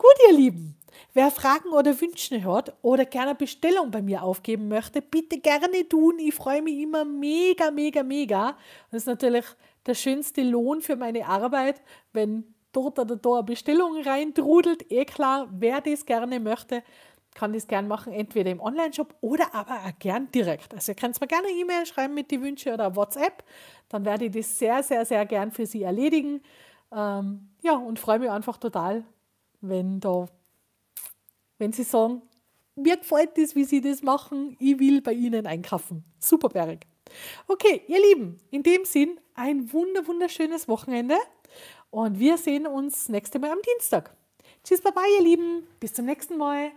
Gut, ihr Lieben, wer Fragen oder Wünsche hat oder gerne eine Bestellung bei mir aufgeben möchte, bitte gerne tun. Ich freue mich immer mega, mega, mega. Das ist natürlich der schönste Lohn für meine Arbeit, wenn dort oder da eine Bestellung reintrudelt. Eh klar, wer das gerne möchte, kann das gerne machen, entweder im Online-Shop oder aber auch gern direkt. Also ihr könnt mir gerne eine E-Mail schreiben mit die Wünsche oder WhatsApp, dann werde ich das sehr, sehr, sehr gern für Sie erledigen. Ähm, ja, und freue mich einfach total, wenn da, wenn Sie sagen, mir gefällt das, wie Sie das machen, ich will bei Ihnen einkaufen. Super, Berg. Okay, ihr Lieben, in dem Sinn ein wunderschönes Wochenende und wir sehen uns nächste Mal am Dienstag. Tschüss, baba, ihr Lieben. Bis zum nächsten Mal.